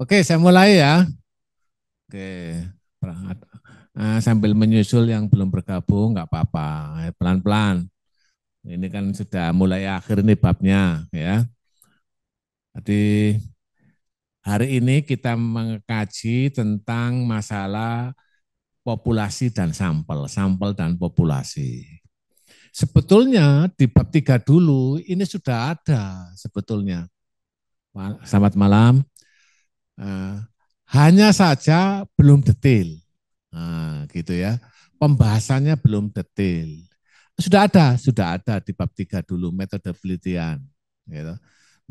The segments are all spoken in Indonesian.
Oke, saya mulai ya. Oke, nah, sambil menyusul yang belum bergabung, nggak apa-apa, eh, pelan-pelan. Ini kan sudah mulai akhir nih babnya, ya. Jadi hari ini kita mengkaji tentang masalah populasi dan sampel, sampel dan populasi. Sebetulnya di bab tiga dulu ini sudah ada sebetulnya. Selamat malam. Eh, hanya saja belum detail, nah, gitu ya. Pembahasannya belum detail. Sudah ada, sudah ada di bab 3 dulu metode penelitian. Gitu.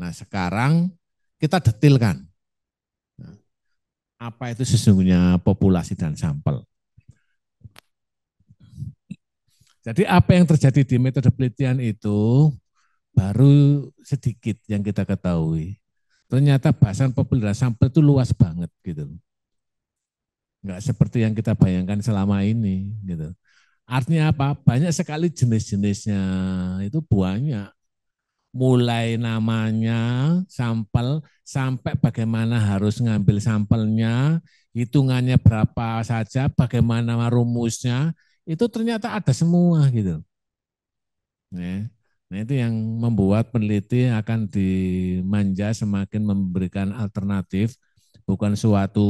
Nah sekarang kita detailkan nah, apa itu sesungguhnya populasi dan sampel. Jadi apa yang terjadi di metode penelitian itu baru sedikit yang kita ketahui. Ternyata bahasan populer sampel itu luas banget gitu. Enggak seperti yang kita bayangkan selama ini gitu. Artinya apa? Banyak sekali jenis-jenisnya, itu banyak. Mulai namanya, sampel, sampai bagaimana harus ngambil sampelnya, hitungannya berapa saja, bagaimana rumusnya, itu ternyata ada semua gitu. Ya. Nah itu yang membuat peneliti akan dimanja semakin memberikan alternatif, bukan suatu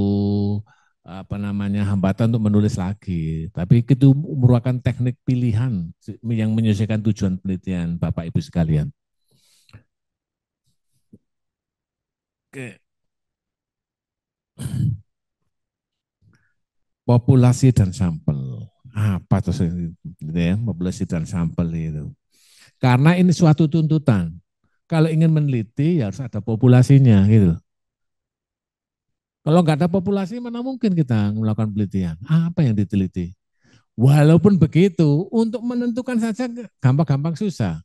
apa namanya hambatan untuk menulis lagi, tapi itu merupakan teknik pilihan yang menyesuaikan tujuan penelitian Bapak Ibu sekalian. Oke. Populasi dan sampel. Apa tuh ya, populasi dan sampel itu? Karena ini suatu tuntutan. Kalau ingin meneliti ya harus ada populasinya gitu. Kalau nggak ada populasi mana mungkin kita melakukan penelitian. Apa yang diteliti? Walaupun begitu, untuk menentukan saja gampang-gampang susah.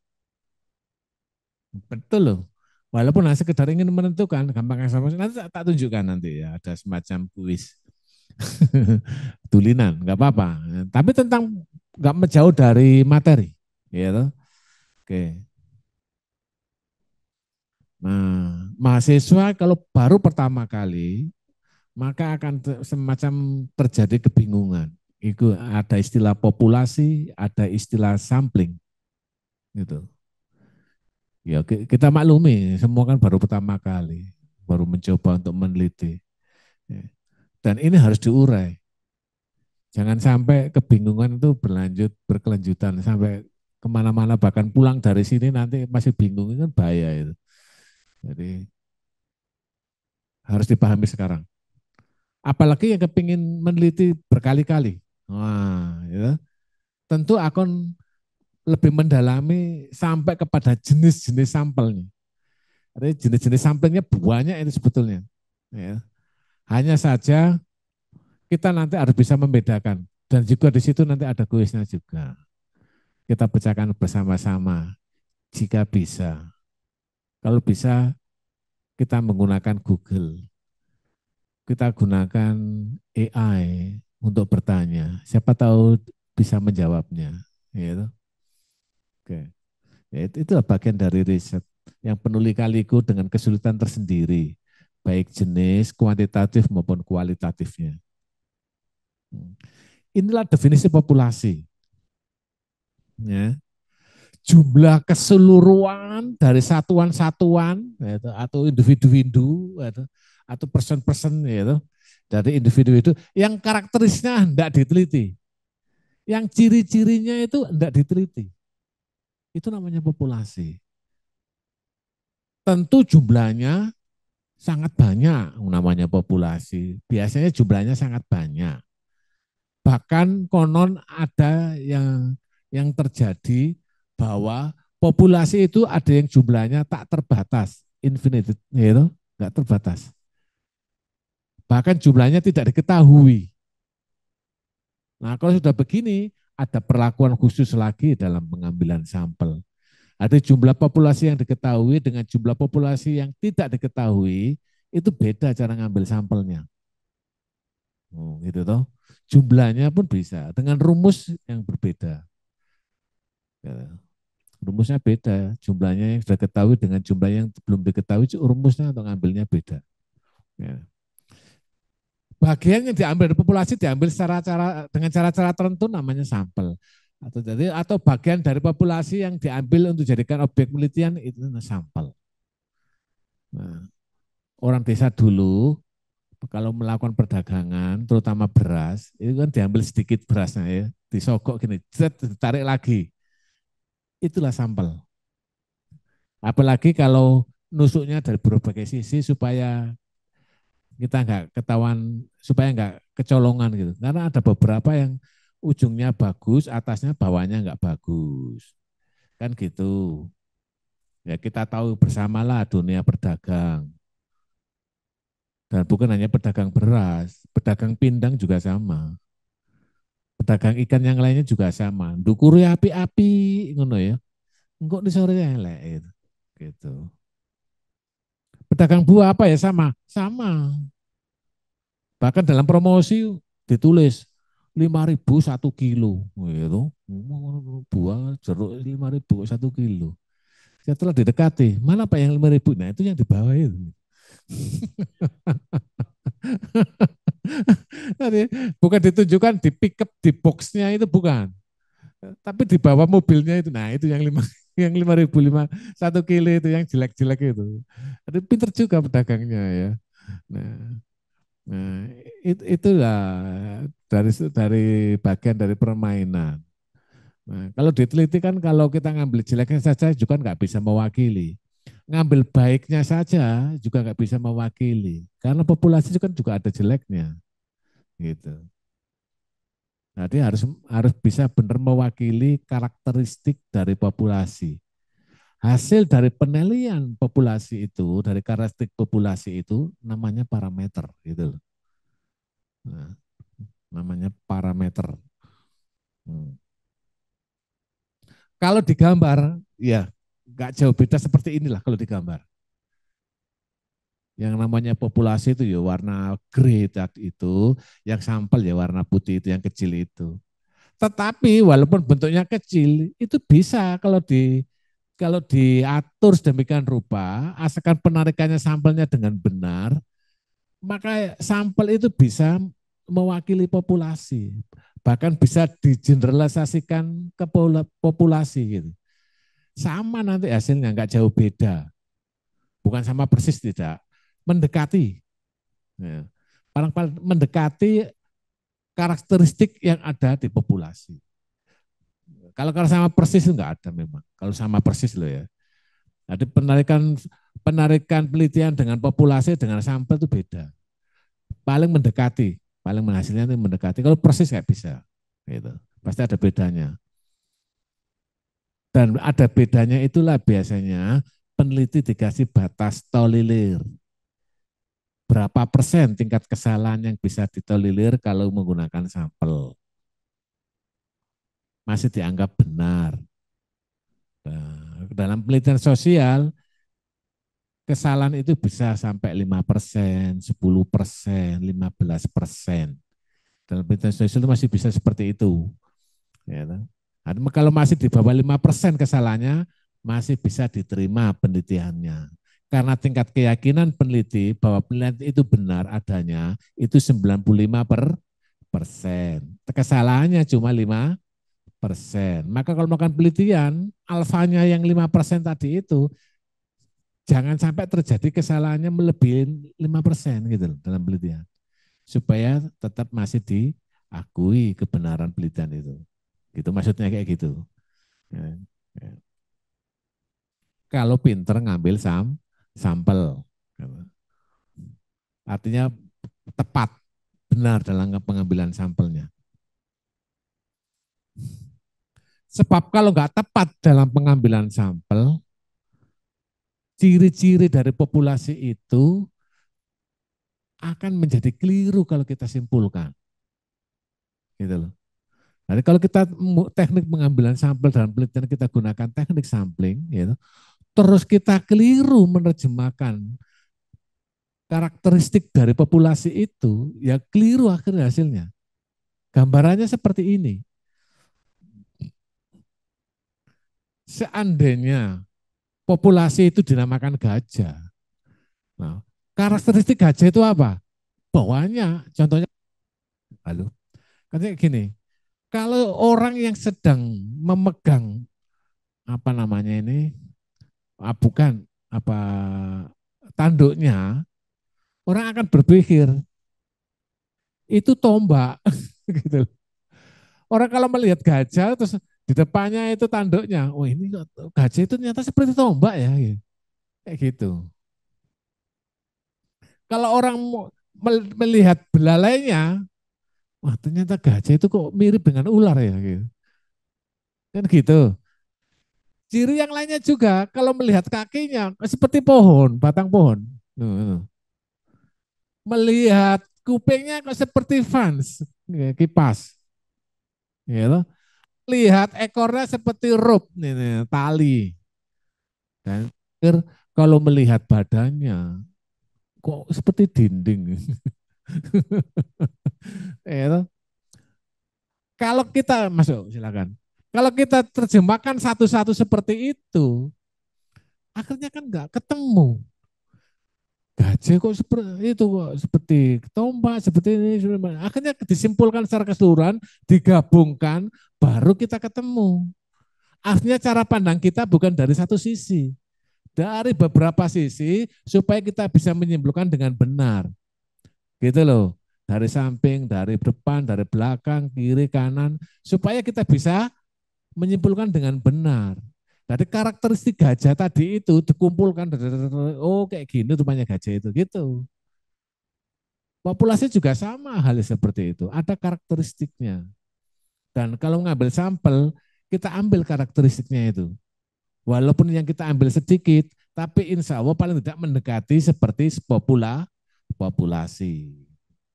Betul loh. Walaupun hasil sekedar ingin menentukan, gampang sama nanti tak, tunjukkan nanti ya ada semacam kuis tulinan, nggak apa-apa. Tapi tentang nggak menjauh dari materi, ya gitu. Oke. Nah, mahasiswa kalau baru pertama kali, maka akan semacam terjadi kebingungan. Itu ada istilah populasi, ada istilah sampling. Gitu. Ya, kita maklumi, semua kan baru pertama kali, baru mencoba untuk meneliti. Ya. Dan ini harus diurai. Jangan sampai kebingungan itu berlanjut berkelanjutan sampai kemana-mana bahkan pulang dari sini nanti masih bingung kan bahaya itu. Jadi harus dipahami sekarang. Apalagi yang kepingin meneliti berkali-kali. Wah, ya. Tentu akan lebih mendalami sampai kepada jenis-jenis sampelnya. Jadi jenis-jenis sampelnya banyak ini sebetulnya. Ya. Hanya saja kita nanti harus bisa membedakan dan juga di situ nanti ada kuisnya juga. Kita pecahkan bersama-sama jika bisa. Kalau bisa, kita menggunakan Google. Kita gunakan AI untuk bertanya. Siapa tahu bisa menjawabnya. Gitu. Oke. Ya, itu, itu bagian dari riset yang penuli kaliku dengan kesulitan tersendiri, baik jenis, kuantitatif maupun kualitatifnya. Hmm. Inilah definisi populasi ya, jumlah keseluruhan dari satuan-satuan yaitu, atau individu-individu yaitu, atau person-person yaitu, dari individu itu yang karakterisnya tidak diteliti. Yang ciri-cirinya itu tidak diteliti. Itu namanya populasi. Tentu jumlahnya sangat banyak namanya populasi. Biasanya jumlahnya sangat banyak. Bahkan konon ada yang yang terjadi bahwa populasi itu ada yang jumlahnya tak terbatas, infinite, gitu, nggak terbatas. Bahkan jumlahnya tidak diketahui. Nah kalau sudah begini, ada perlakuan khusus lagi dalam pengambilan sampel. Ada jumlah populasi yang diketahui dengan jumlah populasi yang tidak diketahui, itu beda cara ngambil sampelnya. Oh, gitu toh. Jumlahnya pun bisa dengan rumus yang berbeda. Gitu. Rumusnya beda, jumlahnya yang sudah ketahui dengan jumlah yang belum diketahui, rumusnya atau ngambilnya beda. Ya. Bagian yang diambil populasi diambil secara cara dengan cara-cara tertentu namanya sampel atau jadi atau bagian dari populasi yang diambil untuk jadikan objek penelitian itu sampel. Nah, orang desa dulu kalau melakukan perdagangan, terutama beras, itu kan diambil sedikit berasnya ya, disogok gini, tarik lagi itulah sampel. Apalagi kalau nusuknya dari berbagai sisi supaya kita nggak ketahuan, supaya nggak kecolongan gitu. Karena ada beberapa yang ujungnya bagus, atasnya bawahnya nggak bagus. Kan gitu. Ya kita tahu bersamalah dunia perdagang. Dan bukan hanya pedagang beras, pedagang pindang juga sama pedagang ikan yang lainnya juga sama. Dukuri api-api ngono ya. Enggak di sore yang gitu. gitu. Pedagang buah apa ya sama? Sama. Bahkan dalam promosi ditulis lima ribu satu kilo gitu. Buah jeruk lima ribu satu kilo. Setelah didekati, mana Pak yang lima ribu? Nah, itu yang dibawa itu. Jadi bukan ditunjukkan di pick up di boxnya itu bukan, tapi di bawah mobilnya itu. Nah itu yang lima yang lima ribu lima satu kilo itu yang jelek-jelek itu. Tapi pinter juga pedagangnya ya. Nah, nah it, itulah dari dari bagian dari permainan. Nah, kalau diteliti kan kalau kita ngambil jeleknya saja juga kan nggak bisa mewakili ngambil baiknya saja juga nggak bisa mewakili karena populasi itu kan juga ada jeleknya gitu jadi harus harus bisa benar mewakili karakteristik dari populasi hasil dari penelian populasi itu dari karakteristik populasi itu namanya parameter gitu nah, namanya parameter hmm. kalau digambar ya nggak jauh beda seperti inilah kalau digambar. Yang namanya populasi itu ya warna grey tadi itu, yang sampel ya warna putih itu yang kecil itu. Tetapi walaupun bentuknya kecil, itu bisa kalau di kalau diatur sedemikian rupa, asalkan penarikannya sampelnya dengan benar, maka sampel itu bisa mewakili populasi, bahkan bisa digeneralisasikan ke populasi gitu. Sama nanti hasilnya, nggak jauh beda. Bukan sama persis tidak, mendekati. Ya. Paling-paling mendekati karakteristik yang ada di populasi. Kalau kalau sama persis enggak ada memang. Kalau sama persis loh ya. Jadi penarikan penarikan penelitian dengan populasi dengan sampel itu beda. Paling mendekati, paling hasilnya itu mendekati. Kalau persis nggak bisa, gitu. Pasti ada bedanya. Dan ada bedanya itulah biasanya peneliti dikasih batas tolilir. Berapa persen tingkat kesalahan yang bisa ditolilir kalau menggunakan sampel. Masih dianggap benar. Nah, dalam penelitian sosial, kesalahan itu bisa sampai 5 persen, 10 persen, 15 persen. Dalam penelitian sosial itu masih bisa seperti itu. Ya, Artinya nah, kalau masih di bawah 5% kesalahannya, masih bisa diterima penelitiannya. Karena tingkat keyakinan peneliti bahwa penelitian itu benar adanya, itu 95 per persen. Kesalahannya cuma 5 persen. Maka kalau melakukan penelitian, alfanya yang 5 persen tadi itu, jangan sampai terjadi kesalahannya melebihi 5 persen gitu dalam penelitian. Supaya tetap masih diakui kebenaran penelitian itu. Gitu maksudnya kayak gitu. Ya, ya. Kalau pinter ngambil sam sampel. Artinya tepat, benar dalam pengambilan sampelnya. Sebab kalau nggak tepat dalam pengambilan sampel, ciri-ciri dari populasi itu akan menjadi keliru kalau kita simpulkan. Gitu loh. Nah, kalau kita teknik pengambilan sampel dan penelitian kita gunakan teknik sampling, gitu, terus kita keliru menerjemahkan karakteristik dari populasi itu, ya keliru akhirnya hasilnya. Gambarannya seperti ini. Seandainya populasi itu dinamakan gajah, nah, karakteristik gajah itu apa? Bawahnya, contohnya, halo, kan gini, kalau orang yang sedang memegang apa namanya ini ah, bukan apa tanduknya orang akan berpikir itu tombak gitu. Orang kalau melihat gajah terus di depannya itu tanduknya, oh ini gajah itu ternyata seperti tombak ya gitu. Kayak gitu. Kalau orang melihat belalainya, wah ternyata gajah itu kok mirip dengan ular ya gitu. Kan gitu. Ciri yang lainnya juga kalau melihat kakinya seperti pohon, batang pohon. Melihat kupingnya kok seperti fans, kipas. Gitu. Lihat ekornya seperti rope, tali. Dan kalau melihat badannya kok seperti dinding. ya, kalau kita masuk silakan. Kalau kita terjemahkan satu-satu seperti itu, akhirnya kan nggak ketemu. Gaji kok seperti itu kok seperti tombak seperti ini seperti akhirnya disimpulkan secara keseluruhan digabungkan baru kita ketemu. Akhirnya cara pandang kita bukan dari satu sisi, dari beberapa sisi supaya kita bisa menyimpulkan dengan benar. Gitu loh. Dari samping, dari depan, dari belakang, kiri, kanan. Supaya kita bisa menyimpulkan dengan benar. Dari karakteristik gajah tadi itu dikumpulkan. Oh kayak gini rupanya gajah itu. Gitu. Populasi juga sama hal seperti itu. Ada karakteristiknya. Dan kalau ngambil sampel, kita ambil karakteristiknya itu. Walaupun yang kita ambil sedikit, tapi insya Allah paling tidak mendekati seperti populasi populasi.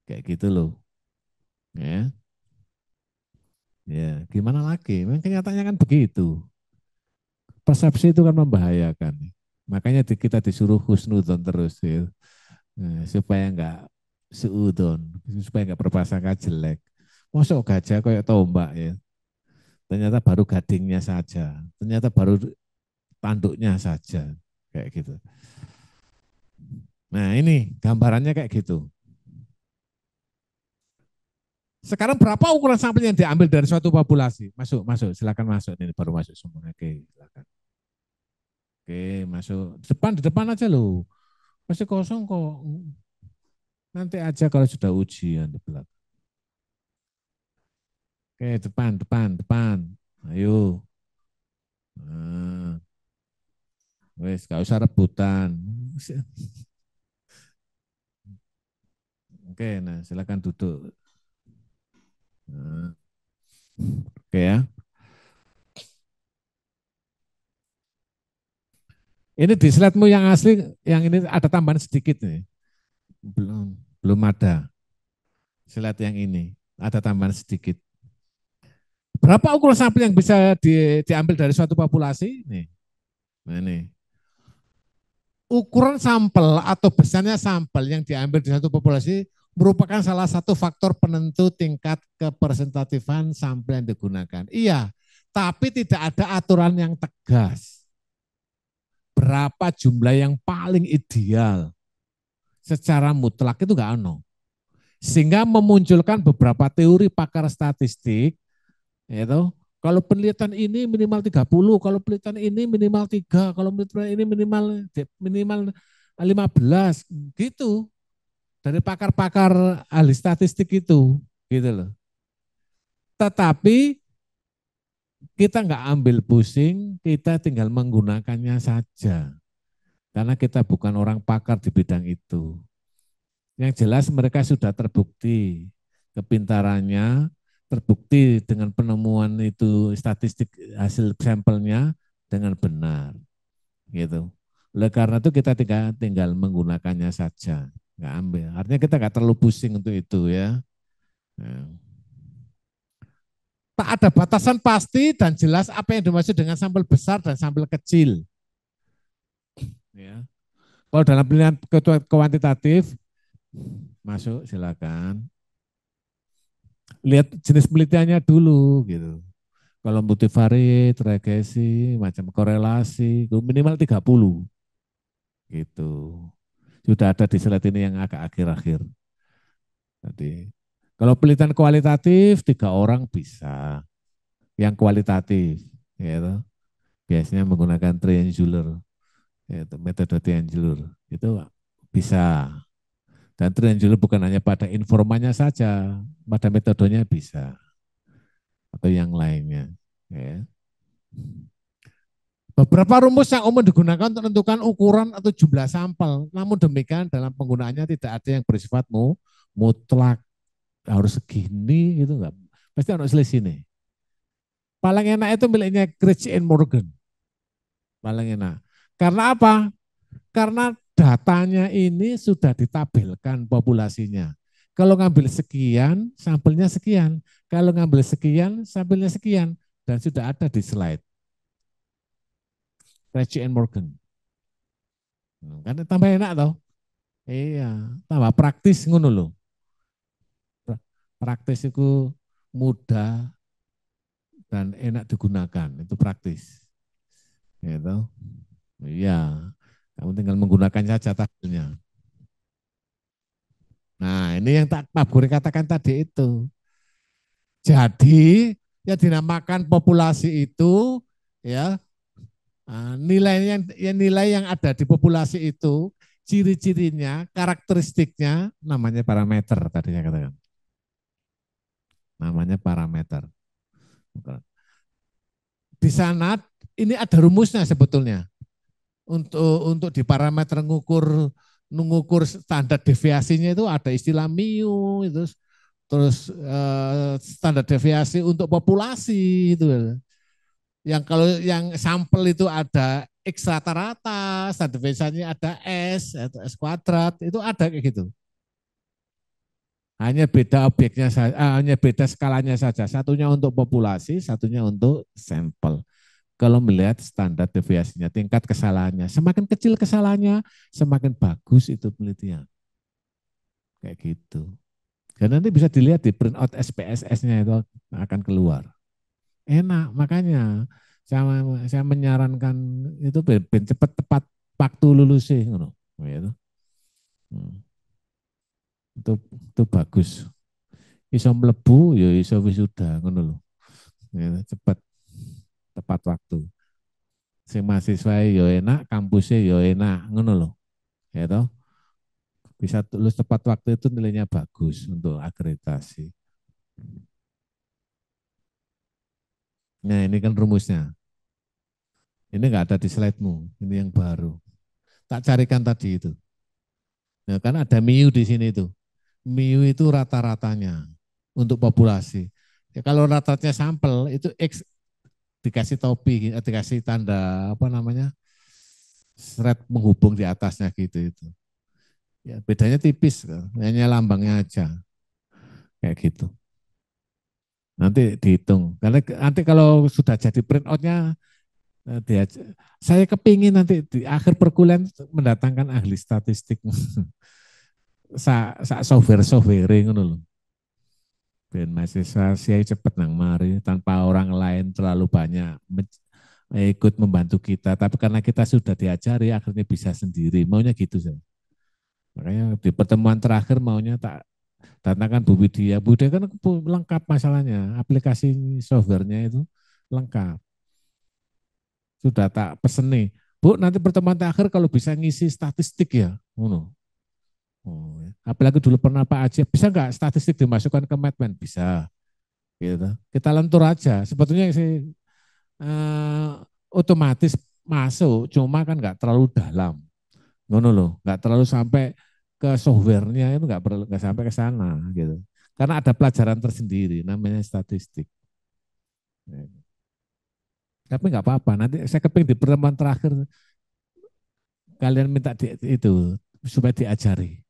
Kayak gitu loh. Ya. Ya, gimana lagi? Memang kenyataannya kan begitu. Persepsi itu kan membahayakan. Makanya kita disuruh husnudon terus ya. ya supaya enggak seudon, supaya enggak berpasangka jelek. Masuk gajah kayak tombak ya. Ternyata baru gadingnya saja. Ternyata baru tanduknya saja. Kayak gitu. Nah ini gambarannya kayak gitu. Sekarang berapa ukuran sampel yang diambil dari suatu populasi? Masuk, masuk, silakan masuk. Ini baru masuk semua. Oke, silakan. Oke, masuk. Depan, di depan aja loh. Masih kosong kok. Nanti aja kalau sudah ujian di belakang. Oke, depan, depan, depan. Ayo. Nah. Wes, gak usah rebutan. Oke, nah silakan duduk. Nah. Oke ya. Ini di slide yang asli, yang ini ada tambahan sedikit nih. Belum belum ada. Slide yang ini ada tambahan sedikit. Berapa ukuran sampel yang bisa di, diambil dari suatu populasi? Nih. Nah, ini. Ukuran sampel atau besarnya sampel yang diambil di suatu populasi merupakan salah satu faktor penentu tingkat kepresentatifan sampel yang digunakan. Iya, tapi tidak ada aturan yang tegas. Berapa jumlah yang paling ideal secara mutlak itu enggak ono. Sehingga memunculkan beberapa teori pakar statistik, yaitu kalau penelitian ini minimal 30, kalau penelitian ini minimal 3, kalau penelitian ini minimal minimal 15 gitu dari pakar-pakar ahli statistik itu gitu loh. Tetapi kita nggak ambil pusing, kita tinggal menggunakannya saja. Karena kita bukan orang pakar di bidang itu. Yang jelas mereka sudah terbukti kepintarannya, terbukti dengan penemuan itu statistik hasil sampelnya dengan benar. Gitu. Oleh karena itu kita tinggal, tinggal menggunakannya saja nggak ambil. Artinya kita nggak terlalu pusing untuk itu ya. Nah. Tak ada batasan pasti dan jelas apa yang dimaksud dengan sampel besar dan sampel kecil. Ya. Kalau dalam penelitian kuantitatif, masuk silakan. Lihat jenis penelitiannya dulu gitu. Kalau multivariat, regresi, macam korelasi, minimal 30. Gitu sudah ada di slide ini yang agak akhir-akhir. Jadi kalau penelitian kualitatif tiga orang bisa. Yang kualitatif, yaitu biasanya menggunakan triangular, yaitu metode triangular itu bisa. Dan triangular bukan hanya pada informannya saja, pada metodenya bisa atau yang lainnya. Ya. Beberapa rumus yang umum digunakan untuk menentukan ukuran atau jumlah sampel, namun demikian dalam penggunaannya tidak ada yang bersifat mutlak. Harus segini gitu enggak. Pasti harus selisih sini. Paling enak itu miliknya Critch and Morgan. Paling enak. Karena apa? Karena datanya ini sudah ditabelkan populasinya. Kalau ngambil sekian, sampelnya sekian. Kalau ngambil sekian, sampelnya sekian. Dan sudah ada di slide. Tracy and Morgan. Hmm, kan tambah enak tau. Iya, tambah praktis ngono loh. Praktis itu mudah dan enak digunakan, itu praktis. Gitu. Iya, kamu tinggal menggunakan saja tabelnya. Nah, ini yang tak Pak Guri katakan tadi itu. Jadi, ya dinamakan populasi itu ya Ah, nilai yang nilai yang ada di populasi itu, ciri-cirinya, karakteristiknya namanya parameter tadinya katakan. Namanya parameter. Di sana ini ada rumusnya sebetulnya. Untuk untuk di parameter mengukur mengukur standar deviasinya itu ada istilah MIU itu terus eh, standar deviasi untuk populasi itu yang kalau yang sampel itu ada x rata-rata, standar deviation ada s atau s kuadrat, itu ada kayak gitu. Hanya beda objeknya saja, uh, eh, hanya beda skalanya saja. Satunya untuk populasi, satunya untuk sampel. Kalau melihat standar deviasinya, tingkat kesalahannya, semakin kecil kesalahannya, semakin bagus itu penelitian. Kayak gitu. Dan nanti bisa dilihat di print out SPSS-nya itu akan keluar enak makanya saya saya menyarankan itu ben, ben cepat tepat waktu lulus sih ngono gitu. Hmm. Itu itu bagus. Iso mlebu ya iso wisuda ngono lho. Iya cepat tepat waktu. si mahasiswa ya enak, kampusnya ya enak ngono lho. Iya toh Bisa lulus tepat waktu itu nilainya bagus untuk akreditasi. Nah ini kan rumusnya. Ini enggak ada di slide-mu, ini yang baru. Tak carikan tadi itu. Nah, kan ada miu di sini itu. Miu itu rata-ratanya untuk populasi. Ya, kalau rata-ratanya sampel itu X dikasih topi, dikasih tanda apa namanya thread menghubung di atasnya gitu itu. Ya bedanya tipis, hanya lambangnya aja kayak gitu. Nanti dihitung. Karena nanti kalau sudah jadi print outnya eh, dia saya kepingin nanti di akhir perkuliahan mendatangkan ahli statistik sa, software software ngono dulu. Ben mahasiswa saya cepat nang mari tanpa orang lain terlalu banyak eh, ikut membantu kita. Tapi karena kita sudah diajari akhirnya bisa sendiri. Maunya gitu saya. Makanya di pertemuan terakhir maunya tak Tantangan Bu Widya, Bu Widya kan lengkap masalahnya, aplikasi softwarenya itu lengkap. Sudah tak pesen nih, Bu nanti pertemuan terakhir kalau bisa ngisi statistik ya, Uno. Oh, ya. apalagi dulu pernah Pak Aceh, bisa nggak statistik dimasukkan ke Madman? Bisa. Gitu. Kita lentur aja. Sebetulnya sih uh, otomatis masuk, cuma kan nggak terlalu dalam. Ngono loh, nggak terlalu sampai ke softwarenya itu nggak perlu nggak sampai ke sana gitu karena ada pelajaran tersendiri namanya statistik tapi nggak apa-apa nanti saya keping di pertemuan terakhir kalian minta di, itu supaya diajari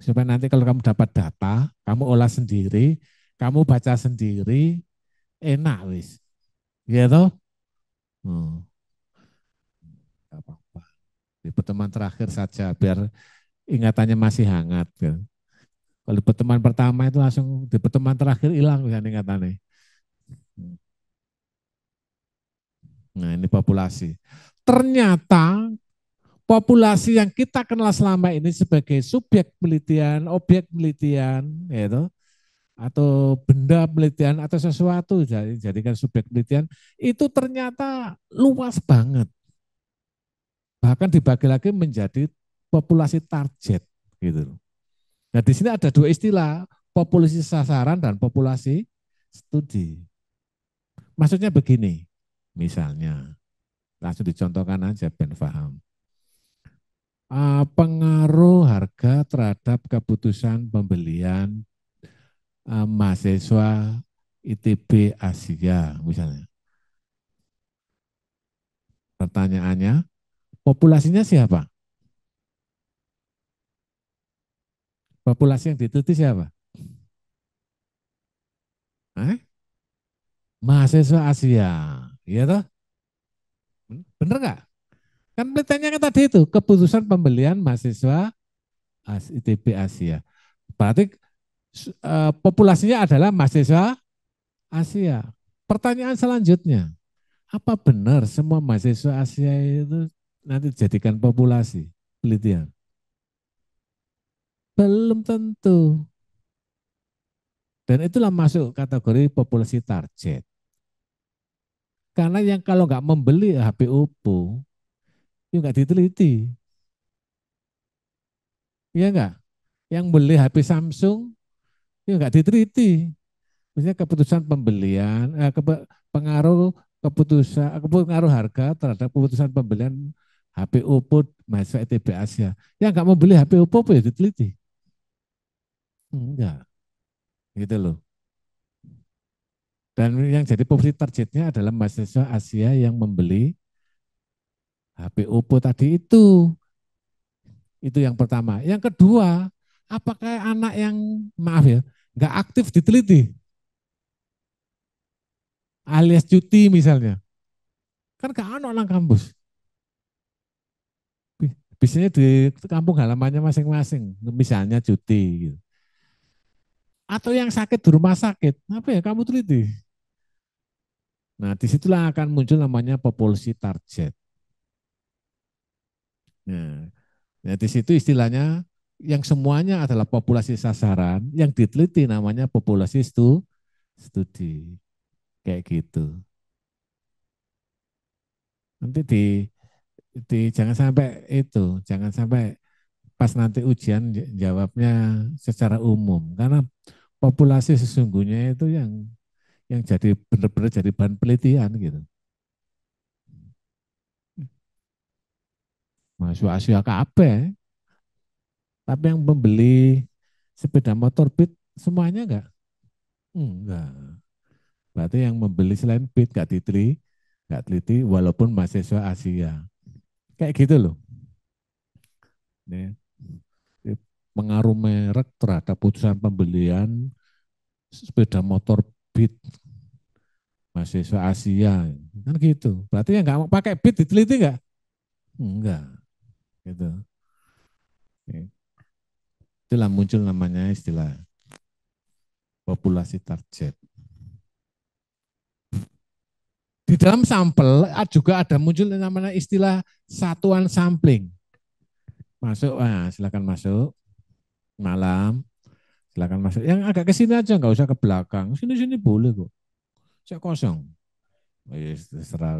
supaya nanti kalau kamu dapat data kamu olah sendiri kamu baca sendiri enak wis gitu hmm. apa-apa di pertemuan terakhir saja biar ingatannya masih hangat. Ya. Kalau pertemuan pertama itu langsung di pertemuan terakhir hilang kan ingatannya. Nah ini populasi. Ternyata populasi yang kita kenal selama ini sebagai subjek penelitian, objek penelitian, yaitu atau benda penelitian atau sesuatu jadi jadikan subjek penelitian itu ternyata luas banget bahkan dibagi lagi menjadi populasi target gitu loh. Nah, di sini ada dua istilah, populasi sasaran dan populasi studi. Maksudnya begini, misalnya, langsung dicontohkan aja ben paham. pengaruh harga terhadap keputusan pembelian mahasiswa ITB Asia misalnya. Pertanyaannya, populasinya siapa? Populasi yang diteliti siapa? Hah? Mahasiswa Asia, iya toh? Bener nggak? Kan ditanya kan tadi itu keputusan pembelian mahasiswa ITB Asia. Berarti eh, populasinya adalah mahasiswa Asia. Pertanyaan selanjutnya, apa benar semua mahasiswa Asia itu nanti dijadikan populasi penelitian? Belum tentu. Dan itulah masuk kategori populasi target. Karena yang kalau nggak membeli HP Oppo, itu ya nggak diteliti. Iya nggak? Yang beli HP Samsung, itu ya nggak diteliti. maksudnya keputusan pembelian, eh, pengaruh keputusan, pengaruh harga terhadap keputusan pembelian HP Oppo masuk ETB Asia. Yang nggak membeli HP Oppo, ya diteliti. Enggak. Gitu loh. Dan yang jadi publik targetnya adalah mahasiswa Asia yang membeli HP Oppo tadi itu. Itu yang pertama. Yang kedua, apakah anak yang, maaf ya, nggak aktif diteliti? Alias cuti misalnya. Kan ke anak orang kampus. Biasanya di kampung halamannya masing-masing, misalnya cuti. Gitu atau yang sakit di rumah sakit. Apa ya kamu teliti? Nah, disitulah akan muncul namanya populasi target. Nah, ya, di situ istilahnya yang semuanya adalah populasi sasaran, yang diteliti namanya populasi stu, studi. Kayak gitu. Nanti di, di jangan sampai itu, jangan sampai pas nanti ujian jawabnya secara umum karena populasi sesungguhnya itu yang yang jadi benar-benar jadi bahan penelitian gitu. Masuk Asia apa? Tapi yang membeli sepeda motor pit semuanya enggak? Enggak. Berarti yang membeli selain pit enggak diteliti, enggak teliti walaupun mahasiswa Asia. Kayak gitu loh. Nih mengaruh merek terhadap putusan pembelian sepeda motor Beat mahasiswa Asia kan gitu berarti yang nggak mau pakai Beat diteliti nggak enggak gitu itulah muncul namanya istilah populasi target di dalam sampel juga ada muncul namanya istilah satuan sampling masuk ah silakan masuk malam. Silakan masuk. Yang agak ke sini aja, nggak usah ke belakang. Sini-sini boleh kok. Saya kosong. Oh, yes, terserah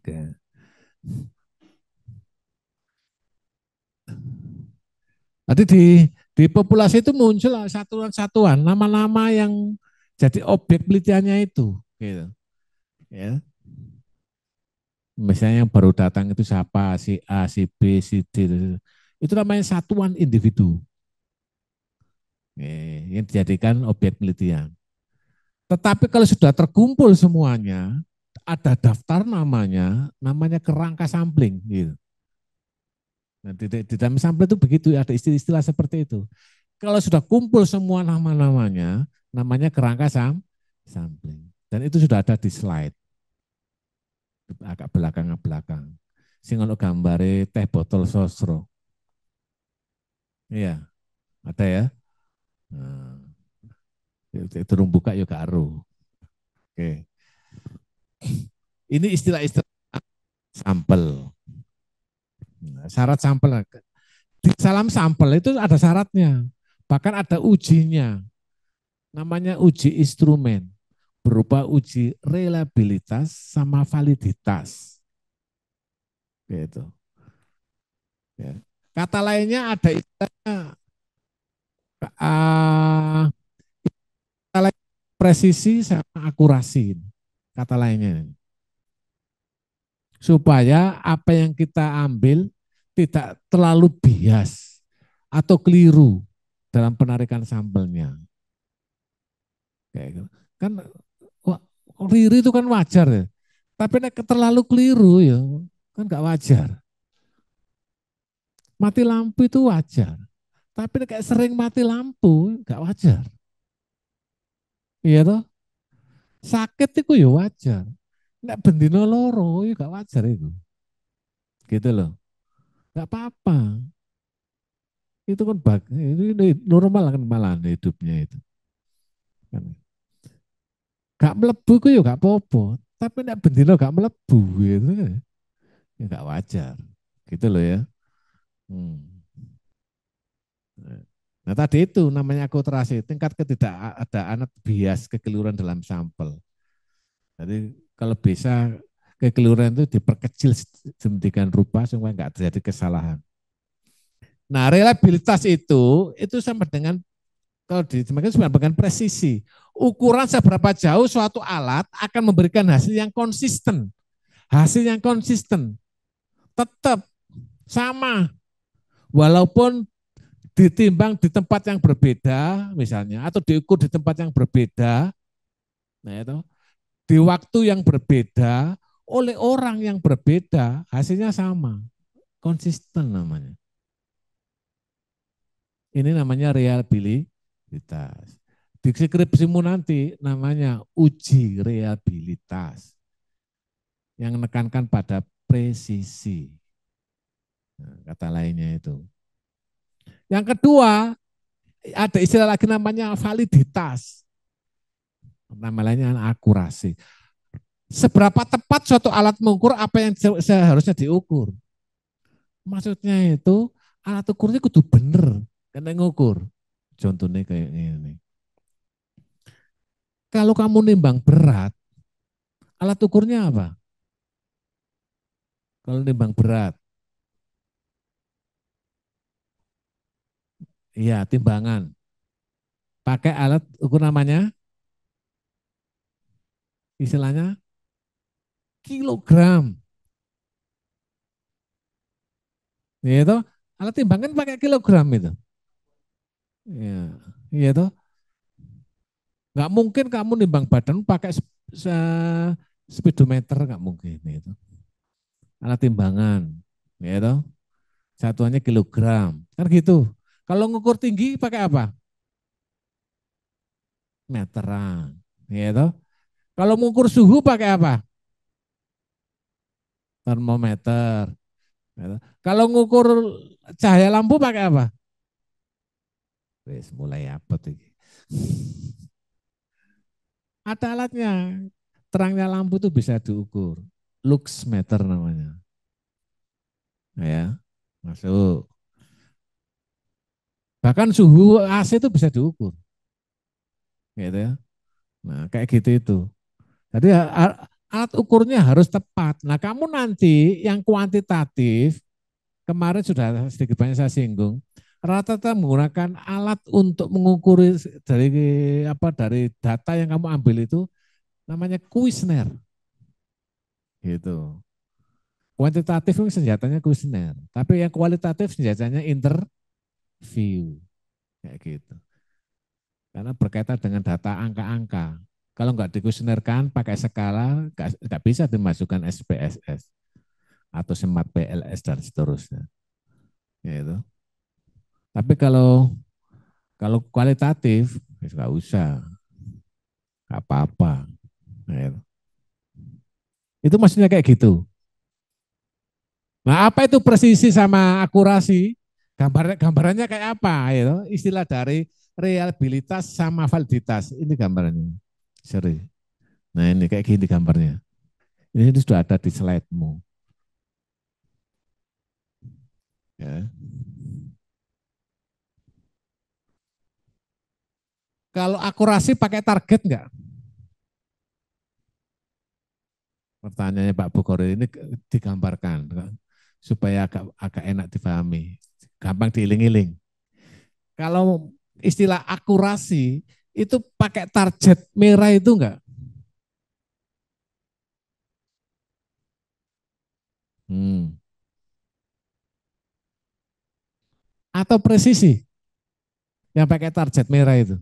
Oke. Nanti di di populasi itu muncul satuan-satuan nama-nama yang jadi objek penelitiannya itu, gitu. Ya misalnya yang baru datang itu siapa, si A, si B, si D, itu namanya satuan individu yang dijadikan objek penelitian. Tetapi kalau sudah terkumpul semuanya, ada daftar namanya, namanya kerangka sampling. Gitu. Nah, di, di dalam sampling itu begitu, ada istilah-istilah seperti itu. Kalau sudah kumpul semua nama-namanya, namanya kerangka sam, sampling. Dan itu sudah ada di slide agak belakang-belakang. Sing ono gambare teh botol sosro. Iya. Ada ya? Nah. Turun buka yuk karo. Oke. Ini istilah-istilah sampel. Nah, syarat sampel. Di salam sampel itu ada syaratnya. Bahkan ada ujinya. Namanya uji instrumen berupa uji reliabilitas sama validitas. Gitu. Ya. Kata lainnya ada istilah uh, ah, kata lain, presisi sama akurasi. Kata lainnya. Supaya apa yang kita ambil tidak terlalu bias atau keliru dalam penarikan sampelnya. Kayak gitu. Kan keliru itu kan wajar ya. Tapi nek terlalu keliru ya kan nggak wajar. Mati lampu itu wajar. Tapi kayak sering mati lampu nggak wajar. Iya toh? Sakit itu ya wajar. Nek bendino loro ya gak wajar itu. Gitu loh. nggak apa-apa. Itu kan bagus, itu, normal kan malah hidupnya itu. Kan gak melebu ku ya gak popo tapi nek bendino gak melebu gitu kan. ya gak wajar gitu loh ya hmm. Nah tadi itu namanya akulturasi, tingkat ada anak bias kekeliruan dalam sampel. Jadi kalau bisa kekeliruan itu diperkecil sedemikian rupa supaya nggak terjadi kesalahan. Nah reliabilitas itu itu sama dengan kalau diterjemahkan sebenarnya dengan presisi. Ukuran seberapa jauh suatu alat akan memberikan hasil yang konsisten. Hasil yang konsisten. Tetap sama. Walaupun ditimbang di tempat yang berbeda misalnya atau diukur di tempat yang berbeda nah itu di waktu yang berbeda oleh orang yang berbeda hasilnya sama konsisten namanya ini namanya reliability rehabilitas. Di skripsimu nanti namanya uji rehabilitas yang menekankan pada presisi. Nah, kata lainnya itu. Yang kedua, ada istilah lagi namanya validitas. Nama lainnya akurasi. Seberapa tepat suatu alat mengukur apa yang seharusnya diukur. Maksudnya itu alat ukurnya kudu bener kena ngukur. Contohnya kayak ini. Kalau kamu nimbang berat, alat ukurnya apa? Kalau nimbang berat. Iya, timbangan. Pakai alat ukur namanya? Istilahnya? Kilogram. Itu iya alat timbangan pakai kilogram itu. Ya, iya toh. Nggak mungkin kamu nimbang badan pakai se speedometer nggak mungkin itu. Iya Alat timbangan, ya toh. Satuannya kilogram. Kan gitu. Kalau ngukur tinggi pakai apa? Meteran, ya toh. Kalau mengukur suhu pakai apa? Termometer. Iya Kalau ngukur cahaya lampu pakai apa? Wes mulai apa tuh? Ada alatnya. Terangnya lampu tuh bisa diukur. Lux meter namanya. Nah, ya, masuk. Bahkan suhu AC itu bisa diukur. Gitu ya. Nah, kayak gitu itu. Jadi alat ukurnya harus tepat. Nah, kamu nanti yang kuantitatif kemarin sudah sedikit banyak saya singgung rata-rata menggunakan alat untuk mengukur dari apa dari data yang kamu ambil itu namanya kuisner. Gitu. Kuantitatif senjatanya kuisner, tapi yang kualitatif senjatanya interview. Kayak gitu. Karena berkaitan dengan data angka-angka. Kalau nggak dikuisnerkan pakai skala, nggak, bisa dimasukkan SPSS atau semat PLS dan seterusnya. Ya itu. Tapi kalau kalau kualitatif nggak usah, nggak apa-apa. Ya. Itu maksudnya kayak gitu. Nah, apa itu presisi sama akurasi? Gambar gambarannya kayak apa? Ya? Istilah dari reliabilitas sama validitas. Ini gambarnya. Seri. Nah, ini kayak gini gambarnya. Ini, ini sudah ada di slide-mu. Ya. Kalau akurasi pakai target enggak? Pertanyaannya Pak Bukhari ini digambarkan kan? supaya agak, agak enak dipahami. Gampang diiling-iling. Kalau istilah akurasi itu pakai target merah itu enggak? Hmm. Atau presisi yang pakai target merah itu?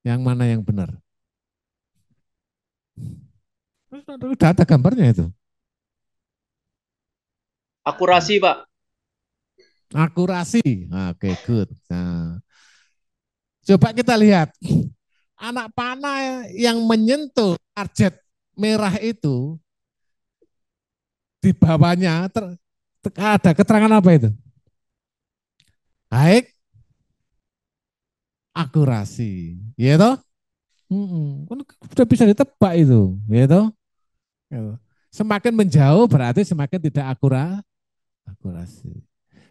Yang mana yang benar? Sudah ada gambarnya itu. Akurasi, Pak. Akurasi. Oke, okay, good. Nah, coba kita lihat. Anak panah yang menyentuh target merah itu di bawahnya ter, ter, ada keterangan apa itu? Baik, akurasi, ya toh? Mm -mm. Udah bisa ditebak itu, ya toh? Semakin menjauh berarti semakin tidak akurat, akurasi.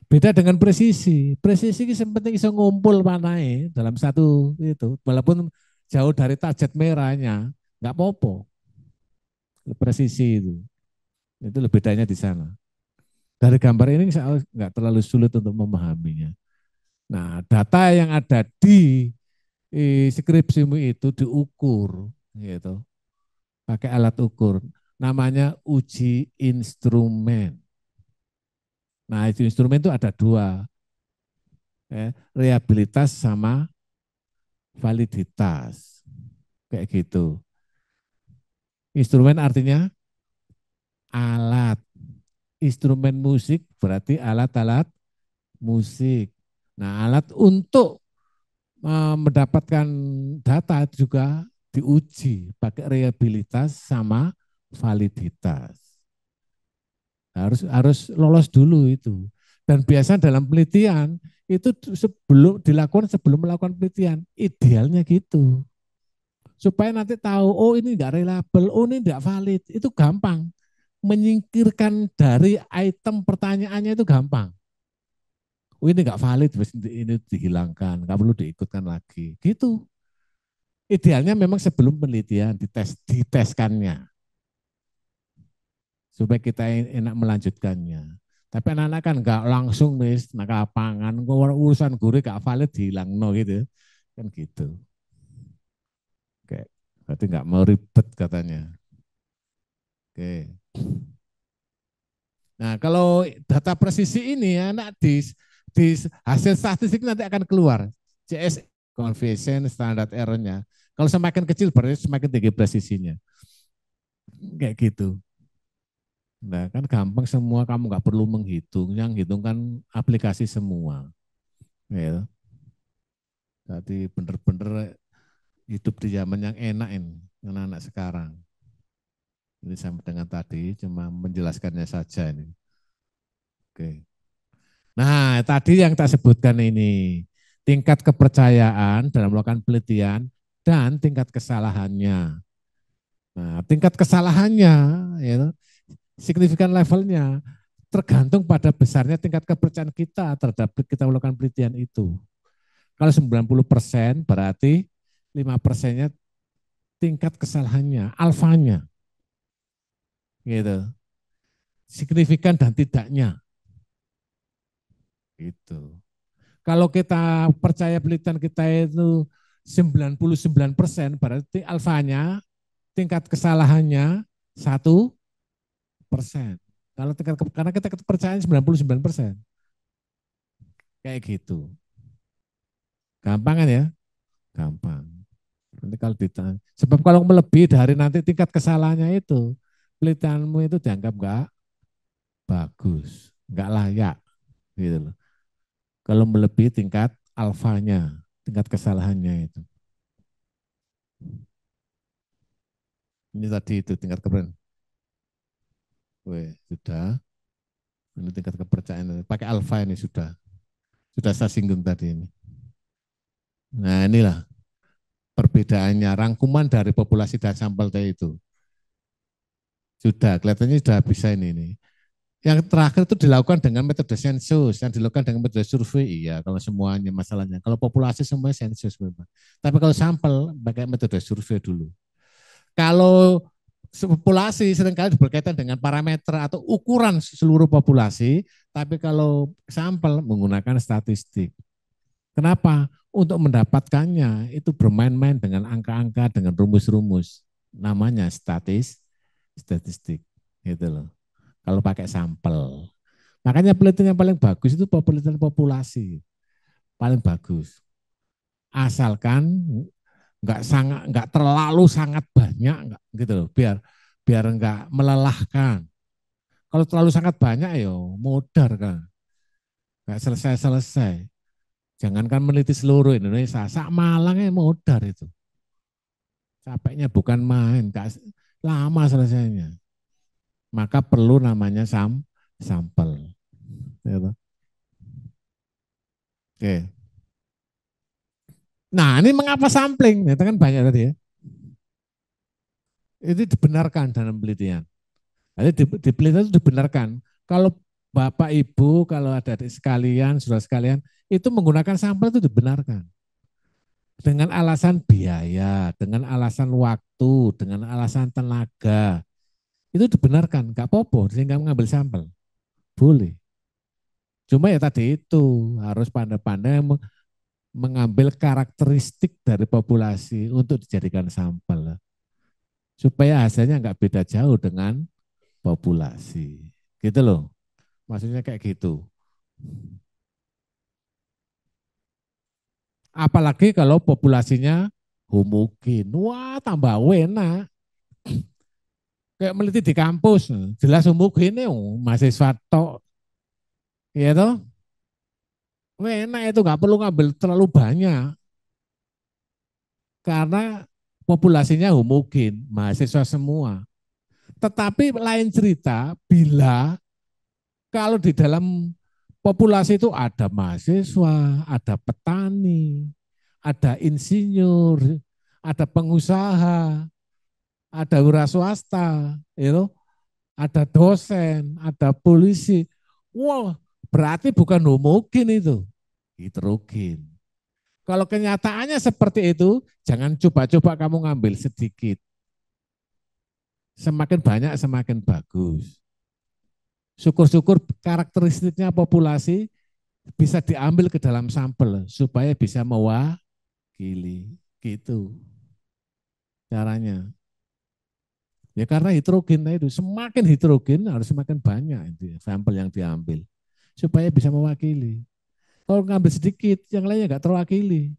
Beda dengan presisi. Presisi ini penting bisa ngumpul panae dalam satu itu. Walaupun jauh dari target merahnya, nggak popo. Presisi itu. Itu lebih bedanya di sana. Dari gambar ini saya nggak terlalu sulit untuk memahaminya. Nah, data yang ada di skripsimu itu diukur gitu. Pakai alat ukur. Namanya uji instrumen. Nah, itu instrumen itu ada dua. Ya, reabilitas sama validitas. Kayak gitu. Instrumen artinya alat. Instrumen musik berarti alat-alat musik. Nah, alat untuk eh, mendapatkan data juga diuji pakai reliabilitas sama validitas. Harus harus lolos dulu itu. Dan biasa dalam penelitian itu sebelum dilakukan sebelum melakukan penelitian, idealnya gitu. Supaya nanti tahu, oh ini enggak reliable, oh ini enggak valid. Itu gampang. Menyingkirkan dari item pertanyaannya itu gampang oh ini nggak valid ini dihilangkan nggak perlu diikutkan lagi gitu idealnya memang sebelum penelitian dites diteskannya supaya kita enak melanjutkannya tapi anak-anak kan nggak langsung mis nah pangan, urusan gurih nggak valid hilang no gitu kan gitu oke berarti nggak mau ribet katanya oke nah kalau data presisi ini anak dis di hasil statistik nanti akan keluar CS standard standar errornya. Kalau semakin kecil berarti semakin tinggi presisinya. Kayak gitu. Nah kan gampang semua kamu nggak perlu menghitung, yang hitung kan aplikasi semua. Ya. tadi bener-bener hidup di zaman yang enak ini anak-anak sekarang. Ini sama dengan tadi, cuma menjelaskannya saja ini. Oke. Nah, tadi yang tak sebutkan ini, tingkat kepercayaan dalam melakukan penelitian dan tingkat kesalahannya. Nah, tingkat kesalahannya, ya, signifikan levelnya tergantung pada besarnya tingkat kepercayaan kita terhadap kita melakukan penelitian itu. Kalau 90 persen berarti 5 persennya tingkat kesalahannya, alfanya. Gitu. Signifikan dan tidaknya. Gitu. Kalau kita percaya penelitian kita itu 99 persen, berarti alfanya tingkat kesalahannya satu persen. Kalau tingkat karena kita percaya 99 persen. Kayak gitu. Gampang kan ya? Gampang. Nanti kalau ditanya. Sebab kalau melebih dari nanti tingkat kesalahannya itu, penelitianmu itu dianggap enggak bagus, enggak layak. Gitu loh kalau melebihi tingkat alfanya, tingkat kesalahannya itu. Ini tadi itu tingkat kepercayaan. Weh, sudah. Ini tingkat kepercayaan. Pakai alfa ini sudah. Sudah saya singgung tadi ini. Nah inilah perbedaannya rangkuman dari populasi dan sampel tadi itu. Sudah, kelihatannya sudah bisa ini. ini. Yang terakhir itu dilakukan dengan metode sensus, yang dilakukan dengan metode survei, iya kalau semuanya masalahnya. Kalau populasi semuanya sensus memang. Tapi kalau sampel pakai metode survei dulu. Kalau populasi seringkali berkaitan dengan parameter atau ukuran seluruh populasi, tapi kalau sampel menggunakan statistik. Kenapa? Untuk mendapatkannya itu bermain-main dengan angka-angka, dengan rumus-rumus. Namanya statis, statistik. Gitu loh kalau pakai sampel. Makanya penelitian yang paling bagus itu penelitian populasi. Paling bagus. Asalkan enggak sangat enggak terlalu sangat banyak enggak gitu loh biar biar nggak melelahkan kalau terlalu sangat banyak yo ya modar kan Enggak selesai selesai jangankan meneliti seluruh Indonesia sak Malang ya modar itu capeknya bukan main enggak lama selesainya maka perlu namanya sam sampel. Ya Oke. Nah, ini mengapa sampling? Itu kan banyak tadi ya. Itu dibenarkan dalam penelitian. Jadi di, di penelitian itu dibenarkan. Kalau Bapak Ibu, kalau ada adik sekalian, sudah sekalian, itu menggunakan sampel itu dibenarkan. Dengan alasan biaya, dengan alasan waktu, dengan alasan tenaga, itu dibenarkan, nggak popo, sehingga mengambil sampel. Boleh. Cuma ya tadi itu harus pandai-pandai mengambil karakteristik dari populasi untuk dijadikan sampel. Supaya hasilnya nggak beda jauh dengan populasi. Gitu loh. Maksudnya kayak gitu. Apalagi kalau populasinya homogen. Wah, tambah enak kayak meliti di kampus, jelas umum gini oh, mahasiswa tok. Iya toh? Enak itu nggak perlu ngambil terlalu banyak. Karena populasinya homogen, mahasiswa semua. Tetapi lain cerita bila kalau di dalam populasi itu ada mahasiswa, ada petani, ada insinyur, ada pengusaha, ada wira swasta, you know, ada dosen, ada polisi. Wow, berarti bukan homogen itu, heterogen. Gitu, Kalau kenyataannya seperti itu, jangan coba-coba kamu ngambil sedikit. Semakin banyak semakin bagus. Syukur-syukur karakteristiknya populasi bisa diambil ke dalam sampel supaya bisa mewakili gitu caranya. Ya karena heterogen itu semakin hidrogen harus semakin banyak itu ya, sampel yang diambil supaya bisa mewakili. Kalau ngambil sedikit, yang lainnya nggak terwakili.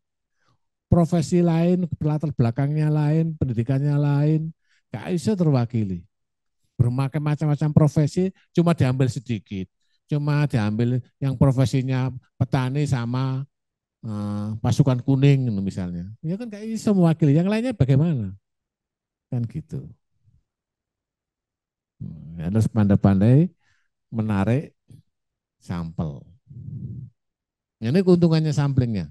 Profesi lain, latar belakangnya lain, pendidikannya lain, nggak bisa terwakili. Bermakai macam-macam profesi, cuma diambil sedikit. Cuma diambil yang profesinya petani sama eh, pasukan kuning misalnya. Ya kan nggak bisa mewakili. Yang lainnya bagaimana? Kan gitu. Harus ya, pandai-pandai menarik sampel. Ini keuntungannya samplingnya.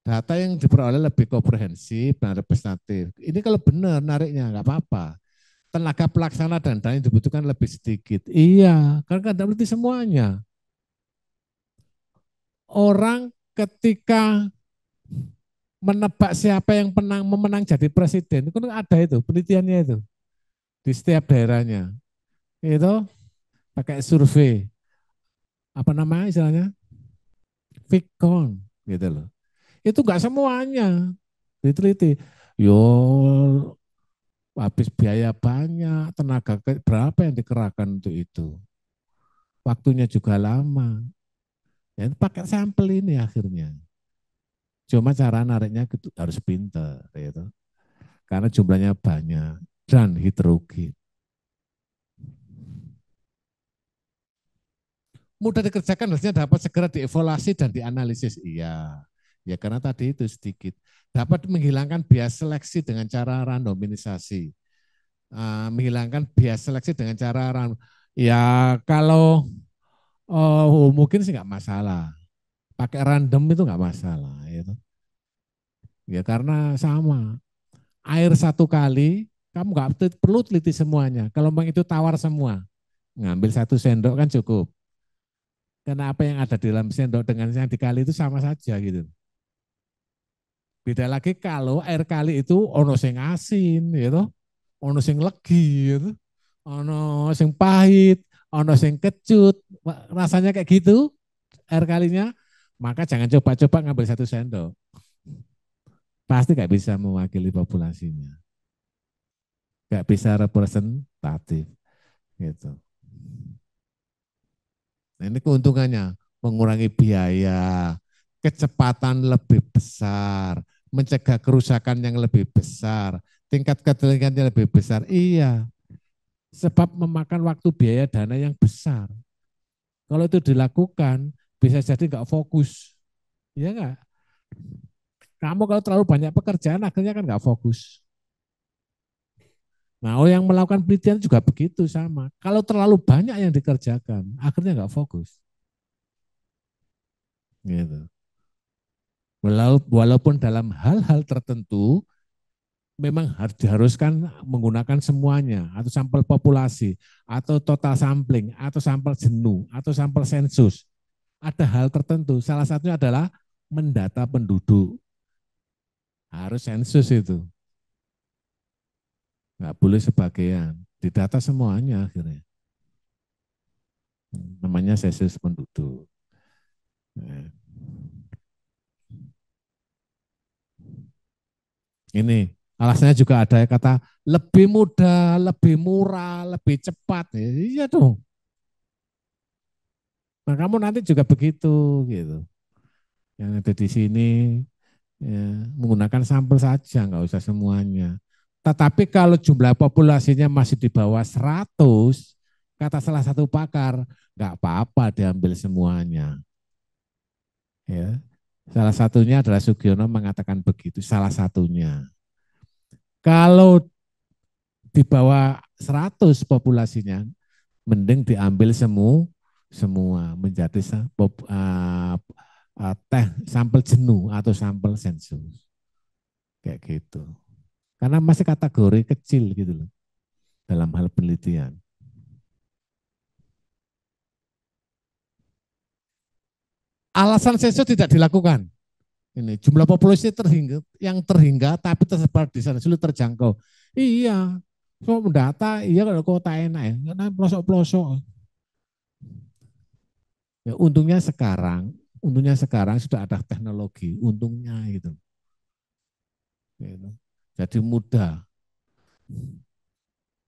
Data yang diperoleh lebih komprehensif dan representatif. Ini kalau benar nariknya nggak apa-apa. Tenaga pelaksana dan dana yang dibutuhkan lebih sedikit. Iya, karena kan berarti semuanya. Orang ketika menebak siapa yang menang memenang jadi presiden itu kan ada itu penelitiannya itu di setiap daerahnya. Itu pakai survei. Apa namanya istilahnya? Fikon, gitu loh. Itu enggak semuanya diteliti. Yo habis biaya banyak, tenaga berapa yang dikerahkan untuk itu. Waktunya juga lama. Ya, pakai sampel ini akhirnya. Cuma cara nariknya gitu, harus pinter. Gitu. Karena jumlahnya banyak dan hidrogen. Mudah dikerjakan harusnya dapat segera dievaluasi dan dianalisis. Iya, ya karena tadi itu sedikit. Dapat menghilangkan bias seleksi dengan cara randomisasi. Uh, menghilangkan bias seleksi dengan cara random. ya kalau oh, mungkin sih nggak masalah pakai random itu nggak masalah itu ya, ya karena sama air satu kali kamu nggak perlu teliti semuanya. Kalau memang itu tawar semua, ngambil satu sendok kan cukup. Karena apa yang ada di dalam sendok dengan yang dikali itu sama saja gitu. Beda lagi kalau air kali itu ono sing asin gitu, ono sing legi gitu, ono sing pahit, ono sing kecut, rasanya kayak gitu air kalinya, maka jangan coba-coba ngambil satu sendok. Pasti gak bisa mewakili populasinya nggak bisa representatif gitu. Nah, ini keuntungannya mengurangi biaya, kecepatan lebih besar, mencegah kerusakan yang lebih besar, tingkat yang lebih besar. Iya, sebab memakan waktu biaya dana yang besar. Kalau itu dilakukan, bisa jadi nggak fokus. Iya nggak? Kamu kalau terlalu banyak pekerjaan, akhirnya kan nggak fokus. Nah, orang oh, yang melakukan penelitian juga begitu sama. Kalau terlalu banyak yang dikerjakan, akhirnya nggak fokus. Gitu. Walaupun dalam hal-hal tertentu, memang harus diharuskan menggunakan semuanya atau sampel populasi atau total sampling atau sampel jenuh atau sampel sensus. Ada hal tertentu. Salah satunya adalah mendata penduduk. Harus sensus itu. Nggak boleh sebagian. Didata semuanya akhirnya. Namanya sesis penduduk. Nah. Ini alasannya juga ada yang kata lebih mudah, lebih murah, lebih cepat. Ya, iya dong. Nah, kamu nanti juga begitu gitu. Yang ada di sini ya, menggunakan sampel saja, nggak usah semuanya. Tetapi kalau jumlah populasinya masih di bawah 100, kata salah satu pakar, nggak apa-apa diambil semuanya. Ya. Salah satunya adalah Sugiono mengatakan begitu, salah satunya. Kalau di bawah 100 populasinya, mending diambil semu semua menjadi pop, uh, uh, teh sampel jenuh atau sampel sensus. Kayak gitu. Karena masih kategori kecil gitu loh dalam hal penelitian. Alasan sensus tidak dilakukan. Ini jumlah populasi terhingga, yang terhingga tapi tersebar di sana sulit terjangkau. Iya, semua mendata, iya kalau kota enak ya, karena pelosok-pelosok. Ya, untungnya sekarang, untungnya sekarang sudah ada teknologi, untungnya gitu. gitu jadi mudah.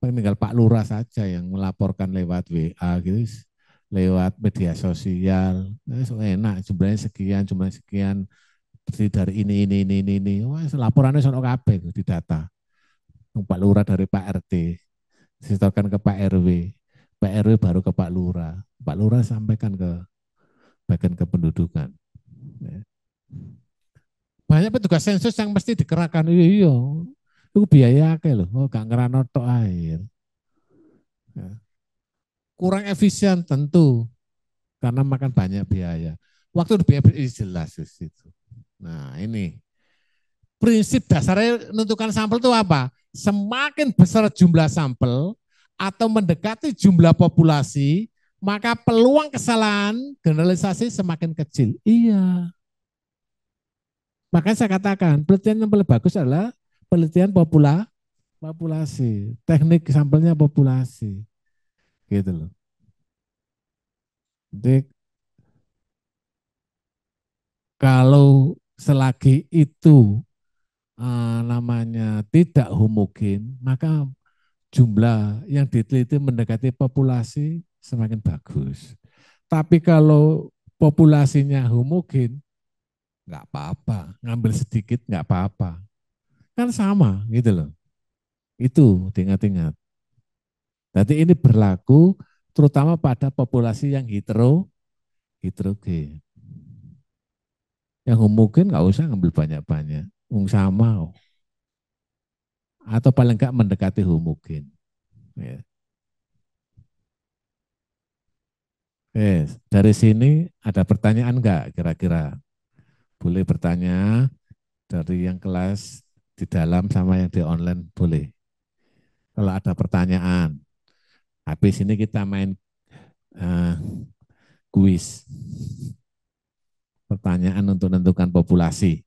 Tinggal Pak Lurah saja yang melaporkan lewat WA gitu, lewat media sosial. Enak, jumlahnya sekian, jumlah sekian. Seperti dari ini, ini, ini, ini, ini. Wah, laporannya sono kabeh di data. Pak Lurah dari Pak RT, disetorkan ke Pak RW, Pak RW baru ke Pak Lurah. Pak Lurah sampaikan ke bagian kependudukan. Ya banyak petugas sensus yang mesti dikerahkan iya iya itu biaya kayak loh oh, gak ngerano tok air ya. kurang efisien tentu karena makan banyak biaya waktu udah BPI jelas di nah ini prinsip dasarnya menentukan sampel itu apa semakin besar jumlah sampel atau mendekati jumlah populasi maka peluang kesalahan generalisasi semakin kecil iya Makanya saya katakan penelitian yang paling bagus adalah penelitian popula, populasi, teknik sampelnya populasi. Gitu loh. Jadi kalau selagi itu uh, namanya tidak homogen, maka jumlah yang diteliti mendekati populasi semakin bagus. Tapi kalau populasinya homogen, nggak apa-apa, ngambil sedikit nggak apa-apa. Kan sama gitu loh. Itu ingat-ingat. Nanti ini berlaku terutama pada populasi yang hetero, heterogen. Yang mungkin nggak usah ngambil banyak-banyak, ung sama. Atau paling enggak mendekati homogen. Ya. Yes. Dari sini ada pertanyaan enggak kira-kira? Boleh bertanya dari yang kelas di dalam sama yang di online boleh. Kalau ada pertanyaan, habis ini kita main uh, kuis. Pertanyaan untuk menentukan populasi.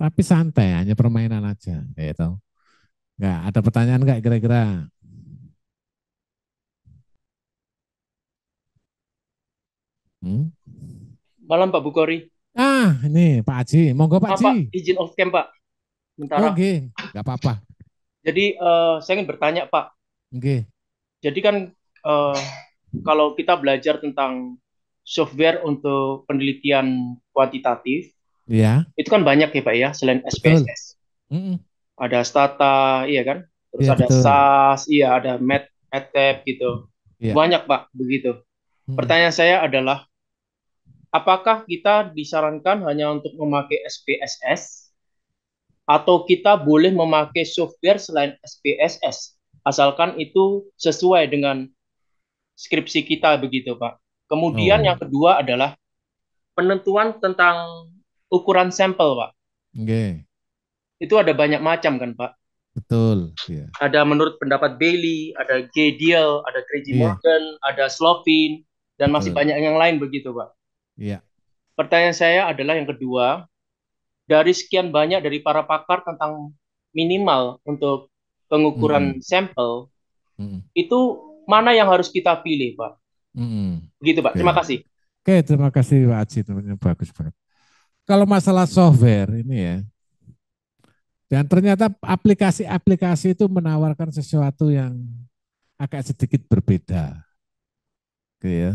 Tapi santai, hanya permainan aja. Gitu. Enggak, ada pertanyaan enggak kira-kira? Hmm? Malam Pak Bukori. Ah, ini Pak Aji. Monggo Pak Aji. Pak, izin off cam Pak. Bentar. Oke, okay. nggak apa-apa. Jadi uh, saya ingin bertanya Pak. Oke. Jadi kan uh, kalau kita belajar tentang software untuk penelitian kuantitatif, ya. itu kan banyak ya Pak ya, selain SPSS. Mm -mm. Ada Stata, iya kan? Terus ya, ada betul. SAS, iya ada Med, MedTap gitu. Ya. Banyak Pak, begitu. Pertanyaan saya adalah apakah kita disarankan hanya untuk memakai SPSS atau kita boleh memakai software selain SPSS asalkan itu sesuai dengan skripsi kita begitu Pak. Kemudian oh. yang kedua adalah penentuan tentang ukuran sampel Pak. Okay. Itu ada banyak macam kan Pak. Betul. Yeah. Ada menurut pendapat Bailey, ada Gay Deal, ada Crazy yeah. Morgan, ada Slovin, dan masih banyak yang lain begitu Pak. Ya. Pertanyaan saya adalah yang kedua, dari sekian banyak dari para pakar tentang minimal untuk pengukuran mm. sampel, mm. itu mana yang harus kita pilih, Pak? Mm. Begitu, Pak. Okay. Terima kasih. Oke, terima kasih Pak Aji, bagus banget. Kalau masalah software ini ya, dan ternyata aplikasi-aplikasi itu menawarkan sesuatu yang agak sedikit berbeda. Oke gitu ya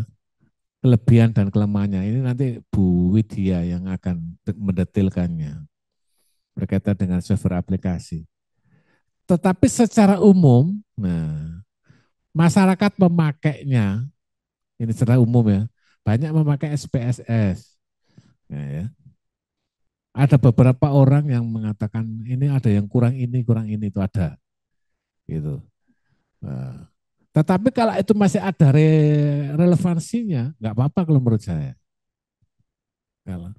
kelebihan dan kelemahannya. Ini nanti Bu Widya yang akan mendetilkannya berkaitan dengan software aplikasi. Tetapi secara umum, nah, masyarakat memakainya, ini secara umum ya, banyak memakai SPSS. Nah, ya. Ada beberapa orang yang mengatakan ini ada yang kurang ini, kurang ini itu ada. Gitu. Nah, tetapi kalau itu masih ada re relevansinya, nggak apa-apa kalau menurut saya. Kalau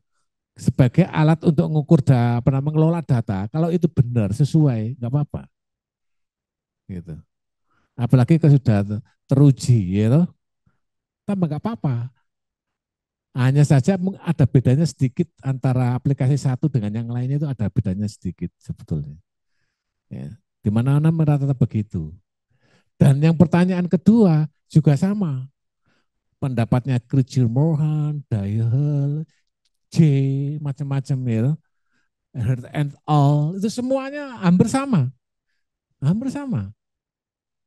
sebagai alat untuk mengukur data, apa namanya mengelola data, kalau itu benar sesuai, nggak apa-apa. Gitu. Apalagi kalau sudah teruji, ya you know? tambah nggak apa-apa. Hanya saja ada bedanya sedikit antara aplikasi satu dengan yang lainnya itu ada bedanya sedikit sebetulnya. Ya. Di mana-mana merata begitu. Dan yang pertanyaan kedua juga sama. Pendapatnya Krijil Mohan, Dayhel, J, macam-macam ya. Heard and all, itu semuanya hampir sama. Hampir sama.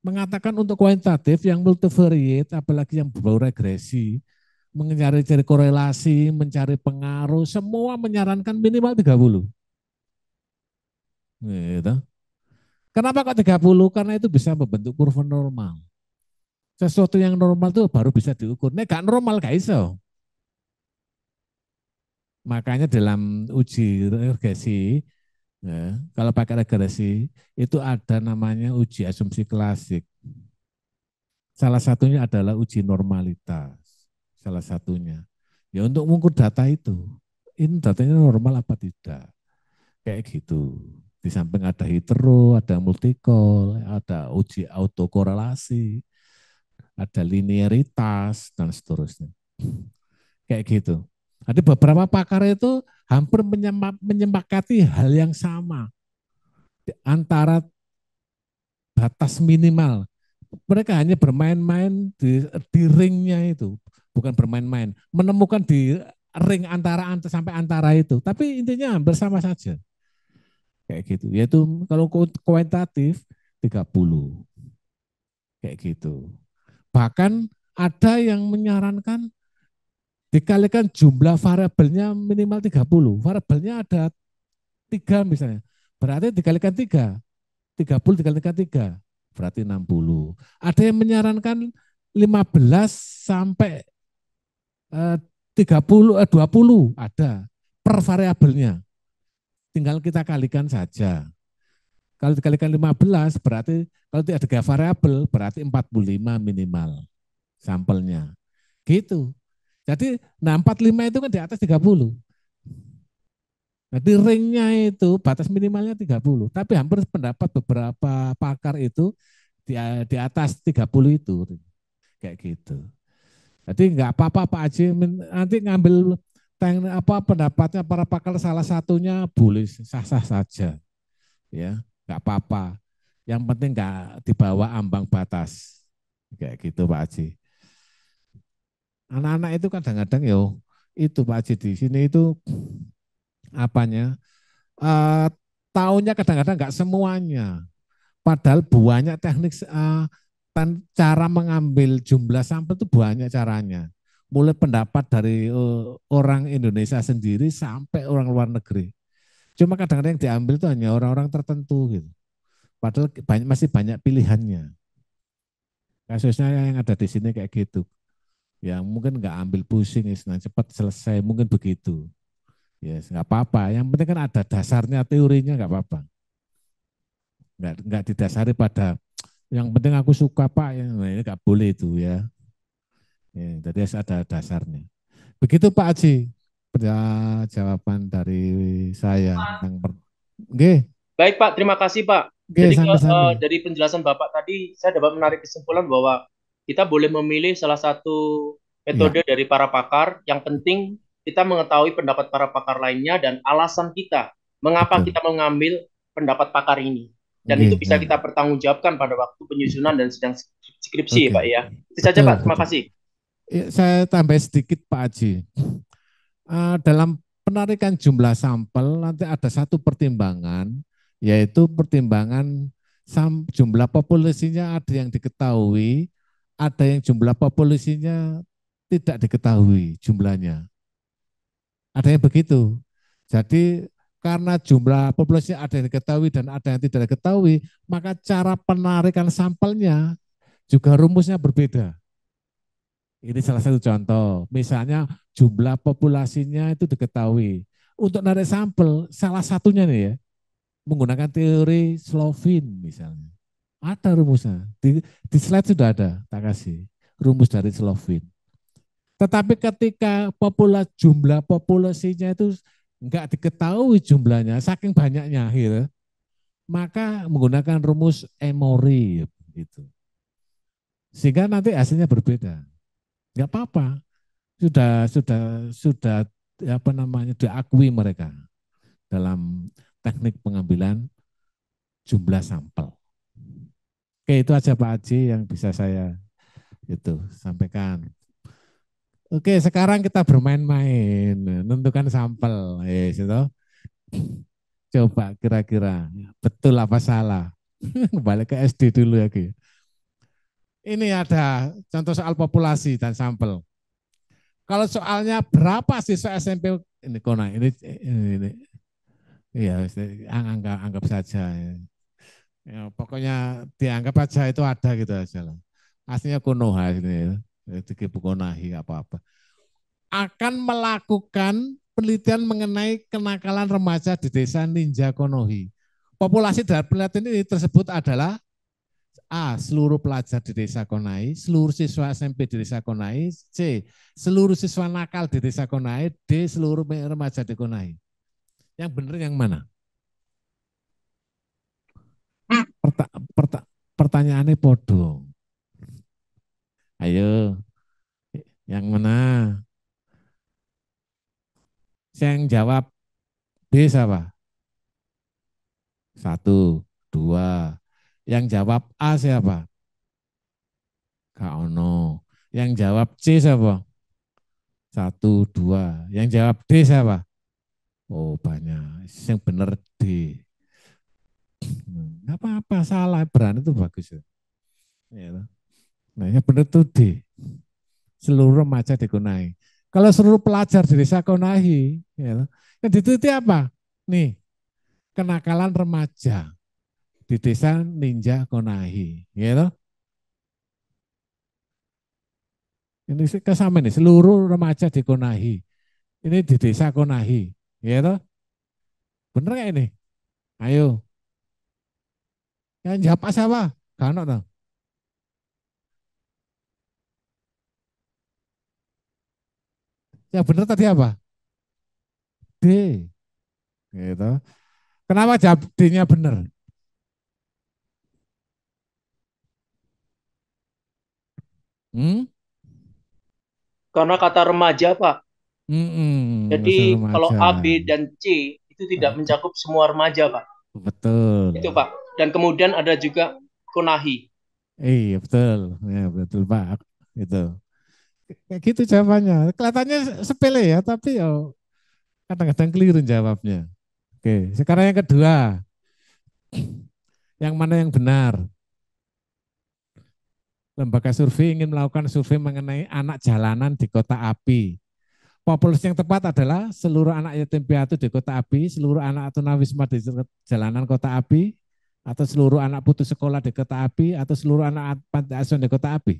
Mengatakan untuk kuantitatif yang multivariate, apalagi yang berbau regresi, mencari-cari korelasi, mencari pengaruh, semua menyarankan minimal 30. Gitu. Kenapa kok 30? Karena itu bisa membentuk kurva normal. Sesuatu yang normal itu baru bisa diukur. Ini gak normal gak iso. Makanya dalam uji regresi, ya, kalau pakai regresi, itu ada namanya uji asumsi klasik. Salah satunya adalah uji normalitas. Salah satunya. Ya untuk mengukur data itu. Ini datanya normal apa tidak. Kayak gitu. Di samping ada hetero, ada multikol, ada uji autokorelasi, ada linearitas, dan seterusnya. Kayak gitu. Ada beberapa pakar itu hampir menyepakati hal yang sama di antara batas minimal. Mereka hanya bermain-main di, di ringnya itu, bukan bermain-main, menemukan di ring antara, sampai antara itu. Tapi intinya hampir sama saja. Kayak gitu. Yaitu kalau kuantitatif 30. Kayak gitu. Bahkan ada yang menyarankan dikalikan jumlah variabelnya minimal 30. Variabelnya ada tiga misalnya. Berarti dikalikan tiga. 30 dikalikan tiga. Berarti 60. Ada yang menyarankan 15 sampai eh, 30 eh, 20 ada per variabelnya tinggal kita kalikan saja. Kalau dikalikan 15 berarti kalau tidak ada variabel berarti 45 minimal sampelnya. Gitu. Jadi nah 45 itu kan di atas 30. Jadi ringnya itu batas minimalnya 30. Tapi hampir pendapat beberapa pakar itu di, di atas 30 itu. Kayak gitu. Jadi enggak apa-apa Pak Haji nanti ngambil Teng, apa pendapatnya para pakar salah satunya boleh sah-sah saja. Ya, nggak apa-apa. Yang penting nggak dibawa ambang batas. Kayak gitu Pak Haji. Anak-anak itu kadang-kadang yo itu Pak Haji di sini itu apanya? Uh, eh, tahunnya kadang-kadang nggak semuanya. Padahal banyak teknik uh, cara mengambil jumlah sampel itu banyak caranya mulai pendapat dari uh, orang Indonesia sendiri sampai orang luar negeri. Cuma kadang-kadang yang diambil itu hanya orang-orang tertentu gitu. Padahal banyak, masih banyak pilihannya. Kasusnya yang ada di sini kayak gitu. Ya mungkin nggak ambil pusing, senang cepat selesai, mungkin begitu. Ya yes, nggak apa-apa. Yang penting kan ada dasarnya, teorinya nggak apa-apa. Nggak nggak didasari pada yang penting aku suka pak, ya, ini nggak boleh itu ya Ya, jadi ada dasarnya. Begitu Pak Aji, ya, jawaban dari saya Pak. tentang per... Baik Pak, terima kasih Pak. jadi eh, sama kalau, Uh, dari penjelasan Bapak tadi, saya dapat menarik kesimpulan bahwa kita boleh memilih salah satu metode ya. dari para pakar. Yang penting kita mengetahui pendapat para pakar lainnya dan alasan kita mengapa Betul. kita mengambil pendapat pakar ini. Dan okay, itu bisa ya. kita pertanggungjawabkan pada waktu penyusunan dan sedang skripsi, okay. Pak ya. Itu saja, Pak. Terima kasih. Eh, saya tambah sedikit Pak Haji Uh, dalam penarikan jumlah sampel nanti ada satu pertimbangan yaitu pertimbangan sam, jumlah populasinya ada yang diketahui, ada yang jumlah populasinya tidak diketahui jumlahnya. Ada yang begitu. Jadi karena jumlah populasinya ada yang diketahui dan ada yang tidak diketahui, maka cara penarikan sampelnya juga rumusnya berbeda. Ini salah satu contoh. Misalnya jumlah populasinya itu diketahui. Untuk narik sampel, salah satunya nih ya, menggunakan teori Slovin misalnya. Ada rumusnya. Di, di slide sudah ada, tak kasih. Rumus dari Slovin. Tetapi ketika popula, jumlah populasinya itu enggak diketahui jumlahnya, saking banyaknya akhir, gitu, maka menggunakan rumus Emory gitu. Sehingga nanti hasilnya berbeda nggak apa-apa sudah sudah sudah apa namanya diakui mereka dalam teknik pengambilan jumlah sampel. Oke itu aja Pak Aji yang bisa saya itu sampaikan. Oke sekarang kita bermain-main menentukan sampel, yes, itu. Coba kira-kira betul apa salah. Balik ke SD dulu ya, Gitu. Ini ada contoh soal populasi dan sampel. Kalau soalnya berapa siswa SMP ini kona ini ini, ini. Iya, anggap anggap saja. Ya, pokoknya dianggap saja itu ada gitu aja lah. Aslinya kuno ini, tikipu ya. konahi apa-apa. Akan melakukan penelitian mengenai kenakalan remaja di desa Ninja Konohi. Populasi dari penelitian ini tersebut adalah A. Seluruh pelajar di desa Konai, seluruh siswa SMP di desa Konai, C. Seluruh siswa nakal di desa Konai, D. Seluruh remaja di Konai. Yang benar yang mana? Perta perta pertanyaannya bodoh. Ayo, yang mana? Saya yang jawab B siapa? Satu, dua, yang jawab A siapa? Kak Ono. Yang jawab C siapa? Satu, dua. Yang jawab D siapa? Oh banyak. Yang benar D. Gak apa-apa, salah. Berani itu bagus. Ya. Iya nah yang benar itu D. Seluruh remaja dikunai. Kalau seluruh pelajar di desa konahi, ya. yang dituti apa? Nih, kenakalan remaja di desa Ninja Konahi. Gitu. Ini kesamaan nih, seluruh remaja di Konahi. Ini di desa Konahi. Gitu. Bener gak ini? Ayo. Yang jawab siapa? Kanok dong. Yang bener tadi apa? D. Gitu. Kenapa jawab D-nya benar? Hmm? Karena kata remaja, Pak. Mm-mm, Jadi kalau A, B, dan C itu tidak nah. mencakup semua remaja, Pak. Betul. Itu, Pak. Dan kemudian ada juga konahi. Iya, betul. Ya, betul, Pak. Itu. Kayak gitu jawabannya. Kelihatannya sepele ya, tapi ya oh, kadang-kadang keliru jawabnya. Oke, sekarang yang kedua. Yang mana yang benar? Lembaga survei ingin melakukan survei mengenai anak jalanan di kota api. Populasi yang tepat adalah seluruh anak yatim piatu di kota api, seluruh anak atau tunawisma di jalanan kota api, atau seluruh anak putus sekolah di kota api, atau seluruh anak panti asuhan di kota api.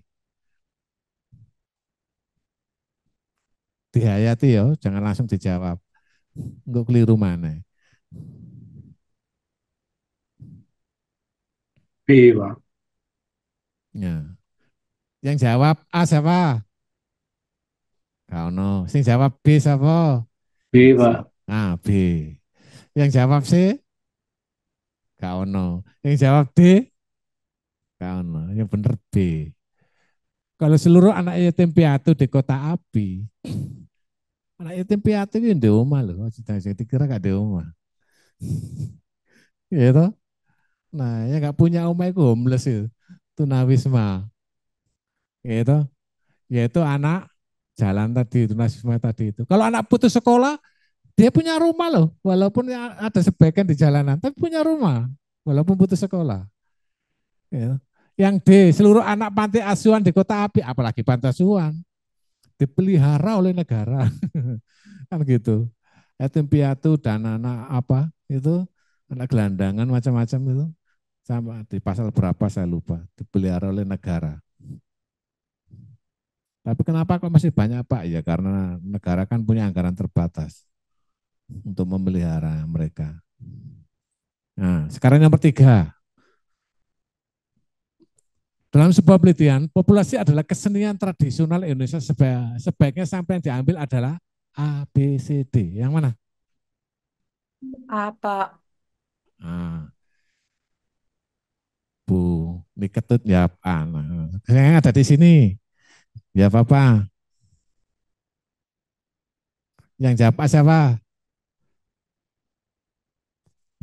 Dihayati ya, jangan langsung dijawab. Enggak keliru mana. B iya, Pak. Ya. Yang jawab A siapa? kau no Sing jawab B siapa? B, Pak. Nah, B. Yang jawab C? kau no Yang jawab D? kau no Yang benar B. Kalau seluruh anak yatim piatu di kota api, anak yatim piatu itu di rumah loh. -cita kira gak di rumah. gitu. Nah, yang gak punya rumah itu homeless itu. Tunawisma. Yaitu yaitu anak jalan tadi itu nasisme tadi itu. Kalau anak putus sekolah, dia punya rumah loh, walaupun ya ada sebagian di jalanan, tapi punya rumah walaupun putus sekolah. Ya. Yang di seluruh anak panti asuhan di kota api, apalagi panti asuhan, dipelihara oleh negara. kan gitu. Yatim piatu dan anak apa itu, anak gelandangan macam-macam itu. Sama di pasal berapa saya lupa, dipelihara oleh negara. Tapi kenapa kok masih banyak Pak? Ya karena negara kan punya anggaran terbatas untuk memelihara mereka. Nah, sekarang yang ketiga. Dalam sebuah penelitian, populasi adalah kesenian tradisional Indonesia sebaiknya sampai yang diambil adalah A, B, C, D. Yang mana? A, Apa? Nah, Bu, ini ketut ya anak. Yang ada di sini. Ya Bapak. Yang jawab A siapa?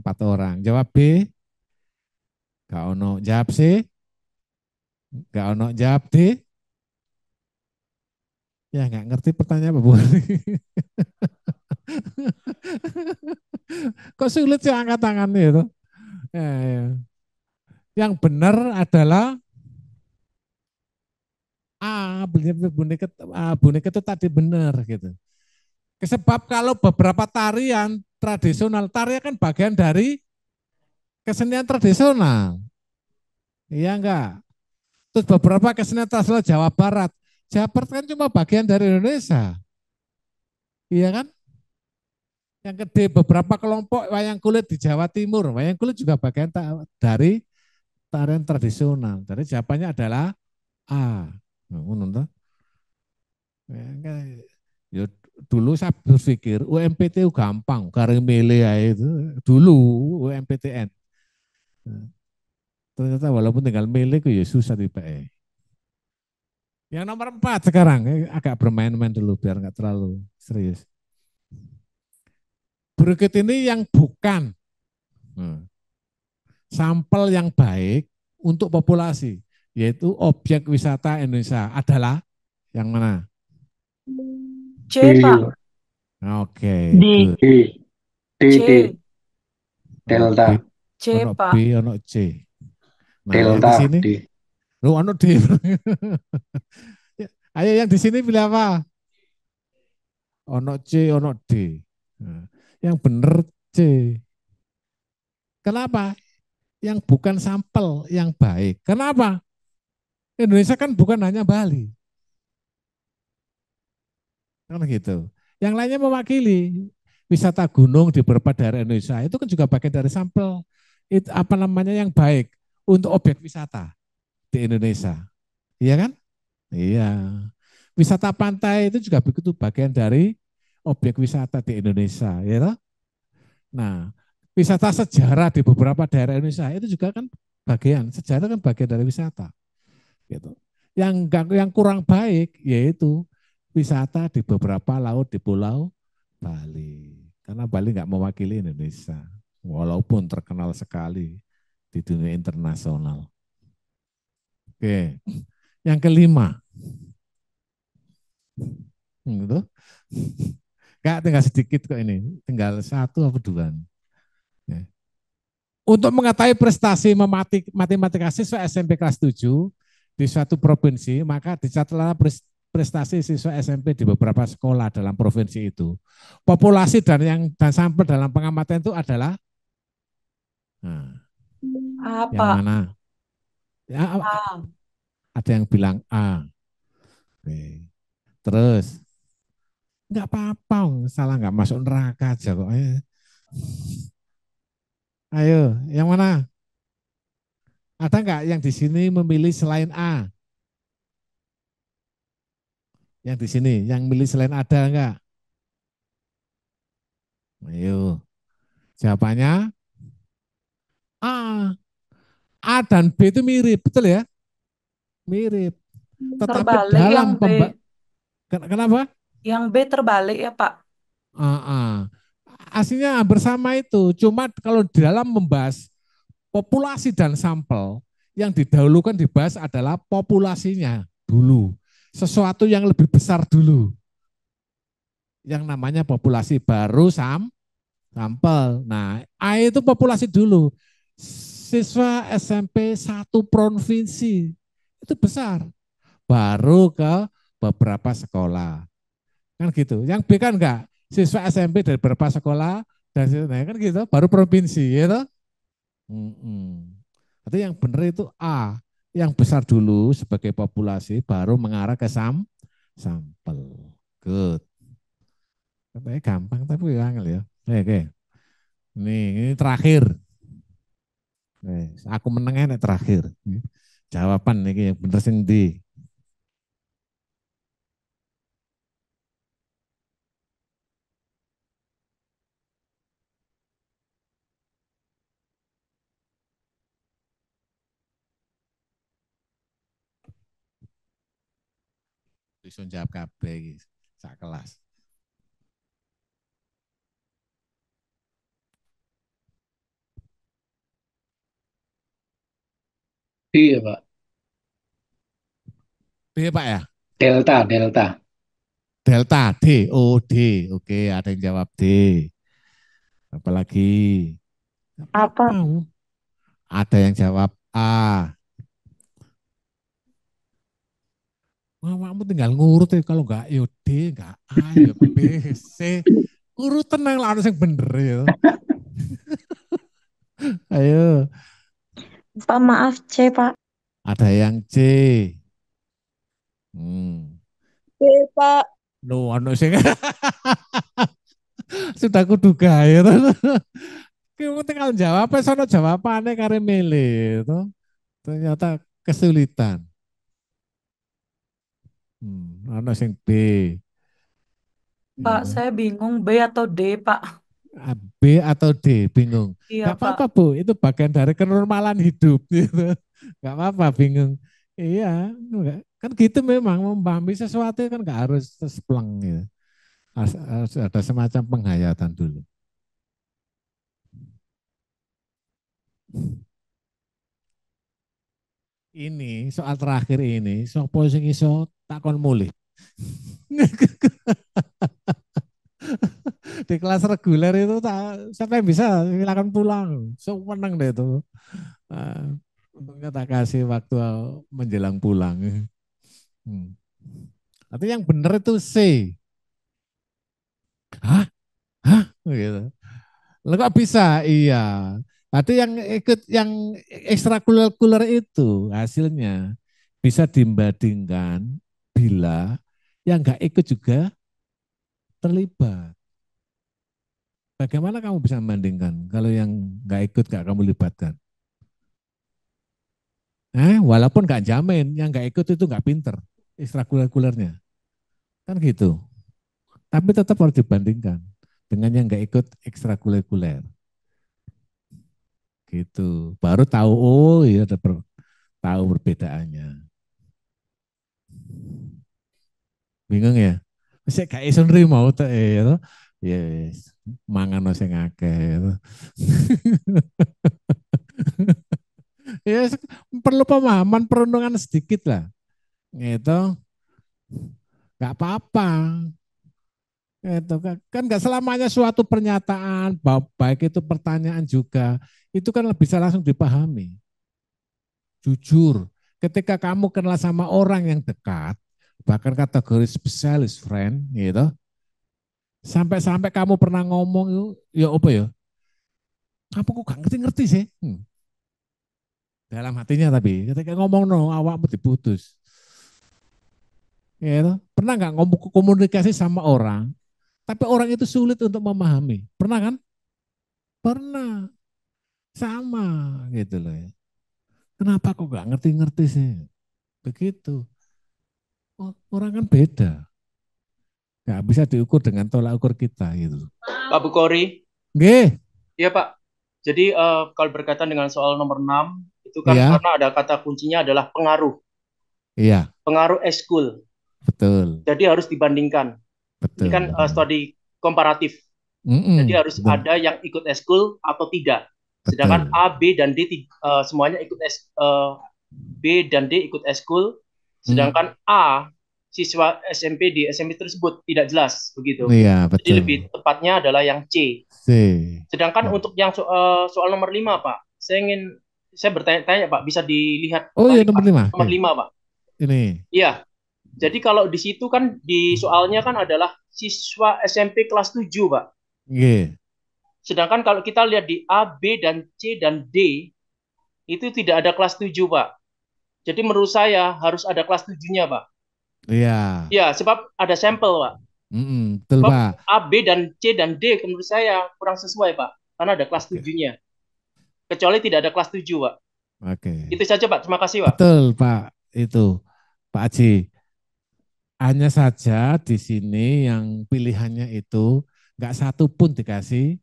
Empat orang. Jawab B? Gak ono. Jawab C? Gak ono. Jawab D? Ya nggak ngerti pertanyaan apa Bu. Kok sulit sih angkat tangannya itu? Ya, ya. Yang benar adalah ah boneka boneka, ah, boneka itu tadi benar gitu. Sebab kalau beberapa tarian tradisional, tarian kan bagian dari kesenian tradisional. Iya enggak? Terus beberapa kesenian tradisional Jawa Barat. Jawa Barat kan cuma bagian dari Indonesia. Iya kan? Yang gede beberapa kelompok wayang kulit di Jawa Timur. Wayang kulit juga bagian dari tarian tradisional. Jadi jawabannya adalah A. Nah, ngono ya, ya dulu saya berpikir UMPTU gampang, karena milih ya itu. Dulu UMPTN. Nah, ternyata walaupun tinggal milih kok ya susah di PE. Yang nomor empat sekarang, eh, agak bermain-main dulu biar nggak terlalu serius. Berikut ini yang bukan nah, sampel yang baik untuk populasi yaitu objek wisata Indonesia adalah yang mana? C, Pak. Oke. D. D. D. D. Delta. C, Pak. B, ono C. Nah, Delta. Di Lu ono anu D. Ayo yang di sini pilih apa? Ono C, ono D. Nah, yang benar C. Kenapa? Yang bukan sampel yang baik. Kenapa? Indonesia kan bukan hanya Bali. Kan gitu. Yang lainnya mewakili wisata gunung di beberapa daerah Indonesia itu kan juga bagian dari sampel itu apa namanya yang baik untuk objek wisata di Indonesia. Iya kan? Iya. Wisata pantai itu juga begitu bagian dari objek wisata di Indonesia, ya know? Nah, wisata sejarah di beberapa daerah Indonesia itu juga kan bagian sejarah kan bagian dari wisata. Gitu. Yang yang kurang baik yaitu wisata di beberapa laut di Pulau Bali. Karena Bali nggak mewakili Indonesia, walaupun terkenal sekali di dunia internasional. Oke, yang kelima, hmm, gitu. Enggak, tinggal sedikit kok ini, tinggal satu apa dua. Ya. Untuk mengetahui prestasi matematika siswa SMP kelas 7, di suatu provinsi, maka dicatatlah prestasi siswa SMP di beberapa sekolah dalam provinsi itu. Populasi dan yang dan sampel dalam pengamatan itu adalah nah, apa? Yang mana? Ya, A. Ada yang bilang A. B. Terus nggak apa-apa, salah nggak masuk neraka aja kok. Ayo, yang mana? Ada enggak yang di sini memilih selain A? Yang di sini, yang milih selain ada enggak? Ayo. Jawabannya A. A dan B itu mirip, betul ya? Mirip. Hmm, Tetapi terbalik dalam yang Kenapa? Yang B terbalik ya, Pak. Uh -uh. Aslinya bersama itu, cuma kalau di dalam membahas populasi dan sampel yang didahulukan dibahas adalah populasinya dulu. Sesuatu yang lebih besar dulu. Yang namanya populasi baru sam sampel. Nah, A itu populasi dulu. Siswa SMP satu provinsi itu besar. Baru ke beberapa sekolah. Kan gitu. Yang B kan enggak. Siswa SMP dari beberapa sekolah dan nah, kan gitu baru provinsi gitu Mm-mm. Berarti yang benar itu A, yang besar dulu sebagai populasi baru mengarah ke sam sampel. Good. Katanya gampang tapi ya, angel ya. Oke, oke. Nih, ini terakhir. Oke, aku menengah ini terakhir. Jawaban nih yang benar sendiri. Ingsun jawab kabeh iki sak kelas. Iya, Pak. B, Pak ya? Delta, Delta. Delta, D, O, D. Oke, ada yang jawab D. Apalagi? Apa? Ada yang jawab A. mamamu tinggal ngurut ya kalau nggak yo ya D, nggak A, yo ya B, C. Urut tenang lah yang bener ya. Ayo. Pak maaf C, Pak. Ada yang C. Hmm. C, Pak. No, ano sih. Sudah duga ya. Kamu tinggal jawab, apa jawabannya karena milih. Ternyata kesulitan ana sing B. Pak, hmm. saya bingung B atau D, Pak. Ah, B atau D, bingung. Iya, Gak apa-apa, Bu. Itu bagian dari kenormalan hidup. Gitu. Gak apa-apa, bingung. Iya, kan gitu memang Membambi sesuatu kan gak harus sepleng gitu. Harus ada semacam penghayatan dulu. Ini soal terakhir ini, sopo sing iso takon mulih. di kelas reguler itu tak, siapa yang bisa silakan pulang so menang deh itu nah, untungnya tak kasih waktu menjelang pulang hmm. tapi yang benar itu C hah hah gitu lo kok bisa iya tapi yang ikut yang ekstrakurikuler itu hasilnya bisa dibandingkan bila yang enggak ikut juga terlibat. Bagaimana kamu bisa membandingkan kalau yang enggak ikut enggak kamu libatkan? Eh, walaupun enggak jamin, yang enggak ikut itu enggak pinter ekstrakurikulernya. Kan gitu. Tapi tetap harus dibandingkan dengan yang enggak ikut ekstrakurikuler. Gitu. Baru tahu, oh iya ada per, tahu perbedaannya. Bingung ya? Wis kayak iso mau tuh eh, ya Ya yes. mangan sing akeh. ya yes, perlu pemahaman perundungan sedikit lah. Itu nggak apa-apa. Itu kan nggak selamanya suatu pernyataan baik itu pertanyaan juga itu kan bisa langsung dipahami. Jujur, ketika kamu kenal sama orang yang dekat, bahkan kategori spesialis friend gitu sampai-sampai kamu pernah ngomong ya apa ya apa kok gak ngerti-ngerti sih hmm. dalam hatinya tapi ketika ngomong no awakmu diputus gitu. pernah nggak ngomong komunikasi sama orang tapi orang itu sulit untuk memahami pernah kan pernah sama gitu loh ya. kenapa kok gak ngerti-ngerti sih begitu Oh, orang kan beda. Gak bisa diukur dengan tolak ukur kita gitu. Pak Bukori. Oke. Iya Pak. Jadi uh, kalau berkaitan dengan soal nomor 6, itu kan ya. karena ada kata kuncinya adalah pengaruh. Iya. Pengaruh eskul. Betul. Jadi harus dibandingkan. Betul. Ini kan uh, studi komparatif. Mm -mm, Jadi harus betul. ada yang ikut eskul atau tidak. Sedangkan Betul. A, B, dan D uh, semuanya ikut S, uh, B dan D ikut eskul, Sedangkan hmm. A siswa SMP di SMP tersebut tidak jelas begitu. Iya, betul. Jadi lebih tepatnya adalah yang C. C. Sedangkan ya. untuk yang so eh, soal nomor 5, Pak. Saya ingin saya bertanya-tanya, Pak, bisa dilihat Oh, iya nomor 5. Nomor 5, iya. Pak. Ini. Iya. Jadi kalau di situ kan di soalnya kan adalah siswa SMP kelas 7, Pak. Iya. Sedangkan kalau kita lihat di A, B dan C dan D itu tidak ada kelas 7, Pak. Jadi menurut saya harus ada kelas tujuhnya, Pak. Iya. Iya, sebab ada sampel, Pak. Mm -mm, betul, sebab Pak. A, B, dan C, dan D menurut saya kurang sesuai, Pak. Karena ada kelas tujuhnya. Kecuali tidak ada kelas tujuh, Pak. Oke. Itu saja, Pak. Terima kasih, Pak. Betul, Pak. Itu, Pak Aji. Hanya saja di sini yang pilihannya itu nggak satu pun dikasih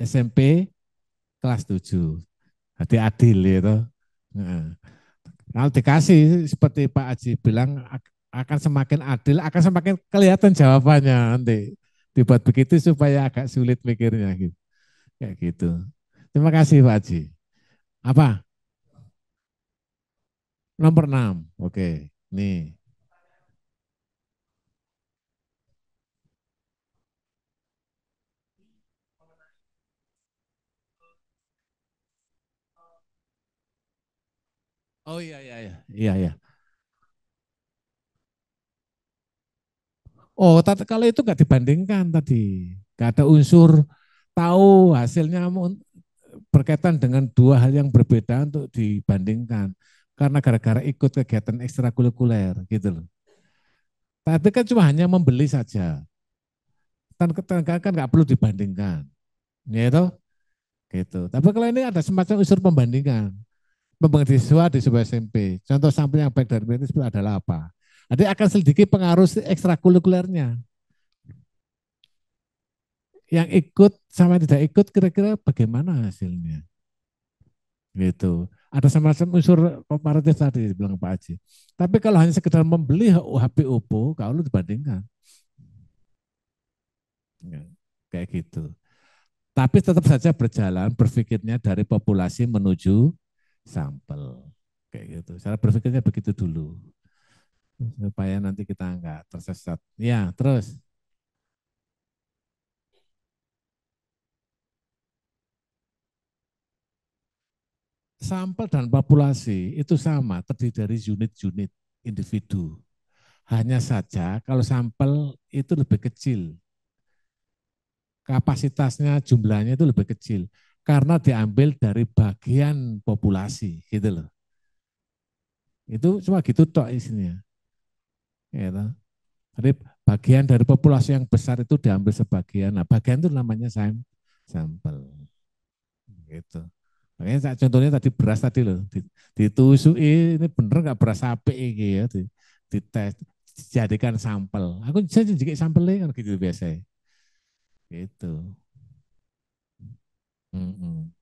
SMP kelas tujuh. Hati adil itu. Nah. Kalau nah, dikasih seperti Pak Aji bilang akan semakin adil, akan semakin kelihatan jawabannya nanti. Dibuat begitu supaya agak sulit mikirnya gitu. Kayak gitu. Terima kasih Pak Aji. Apa? Nomor 6. Oke, nih. Oh iya iya iya iya. iya. Oh, tata, kalau itu nggak dibandingkan tadi, nggak ada unsur tahu hasilnya berkaitan dengan dua hal yang berbeda untuk dibandingkan karena gara-gara ikut kegiatan ekstrakurikuler gitu loh. Tapi kan cuma hanya membeli saja. Tan kan, kan nggak perlu dibandingkan, ya itu, gitu. Tapi kalau ini ada semacam unsur pembandingan pembangunan siswa di sebuah SMP. Contoh sampel yang baik dari itu adalah apa? Nanti akan sedikit pengaruh ekstrakurikulernya. Yang ikut sama yang tidak ikut kira-kira bagaimana hasilnya? Gitu. Ada semacam unsur komparatif tadi bilang Pak Haji. Tapi kalau hanya sekedar membeli HP Oppo, kalau dibandingkan. Ya, kayak gitu. Tapi tetap saja berjalan berpikirnya dari populasi menuju sampel kayak gitu. Cara berpikirnya begitu dulu supaya nanti kita nggak tersesat. Ya, terus. Sampel dan populasi itu sama, terdiri dari unit-unit individu. Hanya saja kalau sampel itu lebih kecil. Kapasitasnya, jumlahnya itu lebih kecil karena diambil dari bagian populasi gitu loh. Itu cuma gitu tok isinya. Gitu. Jadi bagian dari populasi yang besar itu diambil sebagian. Nah, bagian itu namanya sampel. Gitu. Makanya contohnya tadi beras tadi loh, ditusui ini bener nggak beras sapi gitu ya, dites, dijadikan sampel. Aku saya juga sampelnya kan gitu biasa. Gitu. Hmm.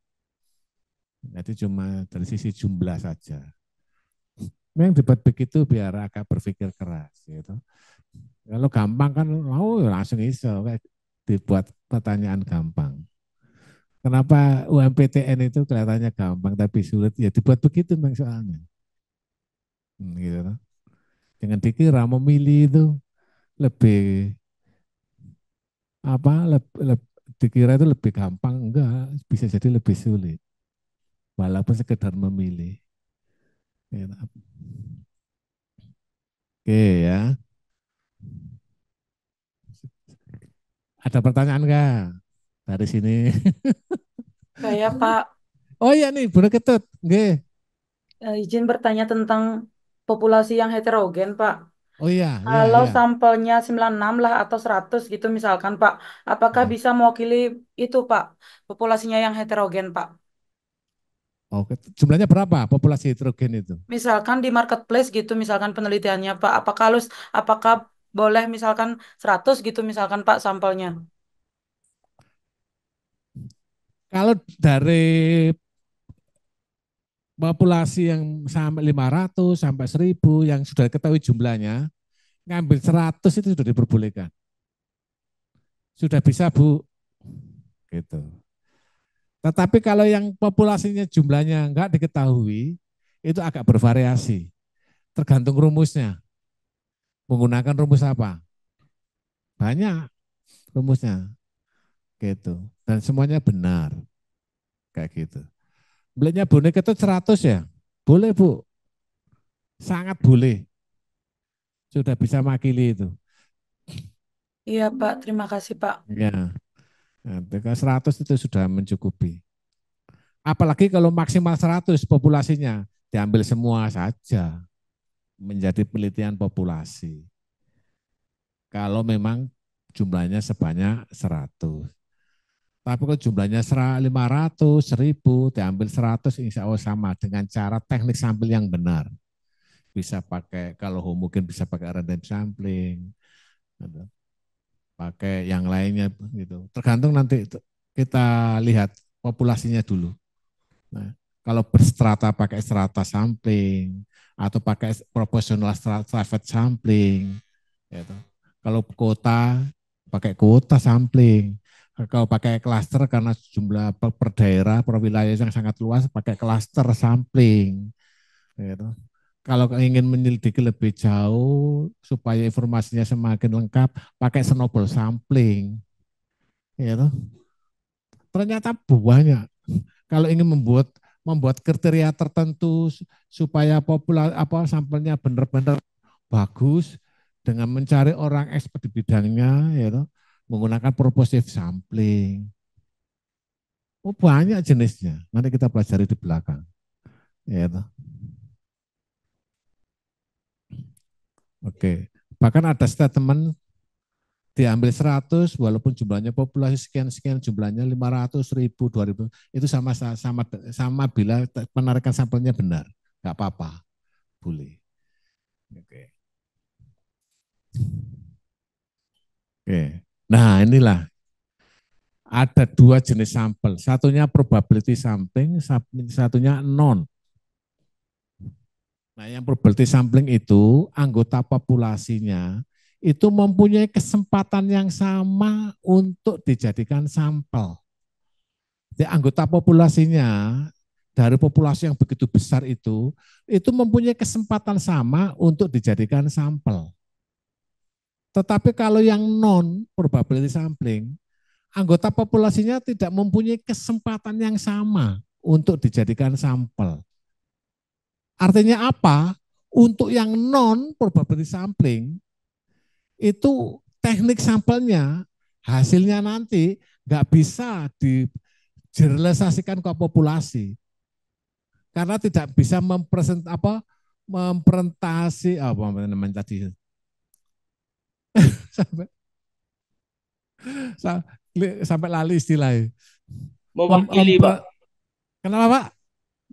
Jadi nah, cuma dari sisi jumlah saja. Memang debat begitu biar agak berpikir keras. Gitu. Kalau gampang kan mau oh, langsung iso dibuat pertanyaan gampang. Kenapa UMPTN itu kelihatannya gampang tapi sulit? Ya dibuat begitu memang soalnya. Hmm, gitu. Dengan kan. dikira memilih itu lebih apa lebih dikira itu lebih gampang, enggak, bisa jadi lebih sulit. Walaupun sekedar memilih. Ya, nah. Oke ya. Ada pertanyaan enggak dari sini? Kayak Pak. Oh iya nih, Bro Ketut. Nggih. Eh, izin bertanya tentang populasi yang heterogen, Pak. Oh iya, iya, Kalau iya. sampelnya 96 lah atau 100 gitu misalkan Pak, apakah iya. bisa mewakili itu Pak, populasinya yang heterogen Pak? Oke, jumlahnya berapa populasi heterogen itu? Misalkan di marketplace gitu misalkan penelitiannya Pak, apakah harus apakah boleh misalkan 100 gitu misalkan Pak sampelnya? Kalau dari populasi yang sampai 500 sampai 1000 yang sudah ketahui jumlahnya, ngambil 100 itu sudah diperbolehkan. Sudah bisa, Bu. Gitu. Tetapi kalau yang populasinya jumlahnya enggak diketahui, itu agak bervariasi. Tergantung rumusnya. Menggunakan rumus apa? Banyak rumusnya. Gitu. Dan semuanya benar. Kayak gitu belinya boneka itu 100 ya? Boleh Bu. Sangat boleh. Sudah bisa makili itu. Iya Pak, terima kasih Pak. Ya. Nah, 100 kan itu sudah mencukupi. Apalagi kalau maksimal 100 populasinya, diambil semua saja. Menjadi penelitian populasi. Kalau memang jumlahnya sebanyak 100. Tapi kalau jumlahnya 500, 1000, diambil 100 insya Allah sama dengan cara teknik sampel yang benar. Bisa pakai, kalau mungkin bisa pakai random sampling, pakai yang lainnya gitu. Tergantung nanti kita lihat populasinya dulu. Nah, kalau berstrata pakai strata sampling atau pakai proporsional strata sampling, gitu. kalau kota pakai kuota sampling kalau pakai klaster karena jumlah per, per daerah per wilayah yang sangat luas pakai klaster sampling gitu. kalau ingin menyelidiki lebih jauh supaya informasinya semakin lengkap pakai snowball sampling gitu. ternyata banyak kalau ingin membuat membuat kriteria tertentu supaya popular apa sampelnya benar-benar bagus dengan mencari orang expert di bidangnya gitu menggunakan proposif sampling. Oh, banyak jenisnya. Nanti kita pelajari di belakang. Ya, itu. Oke. Bahkan ada statement diambil 100 walaupun jumlahnya populasi sekian sekian jumlahnya 500 ribu 2000 itu sama sama sama bila penarikan sampelnya benar nggak apa-apa boleh oke okay. oke okay. Nah inilah ada dua jenis sampel. Satunya probability sampling satunya non. Nah, yang probability sampling itu anggota populasinya itu mempunyai kesempatan yang sama untuk dijadikan sampel. Jadi anggota populasinya dari populasi yang begitu besar itu, itu mempunyai kesempatan sama untuk dijadikan sampel. Tetapi kalau yang non probability sampling, anggota populasinya tidak mempunyai kesempatan yang sama untuk dijadikan sampel. Artinya apa? Untuk yang non probability sampling itu teknik sampelnya hasilnya nanti nggak bisa dijeneralisasikan ke populasi karena tidak bisa mempresent apa mempresentasi apa namanya tadi sampai sampai lali istilahnya. Mewakili, Pak. Kenapa, Pak?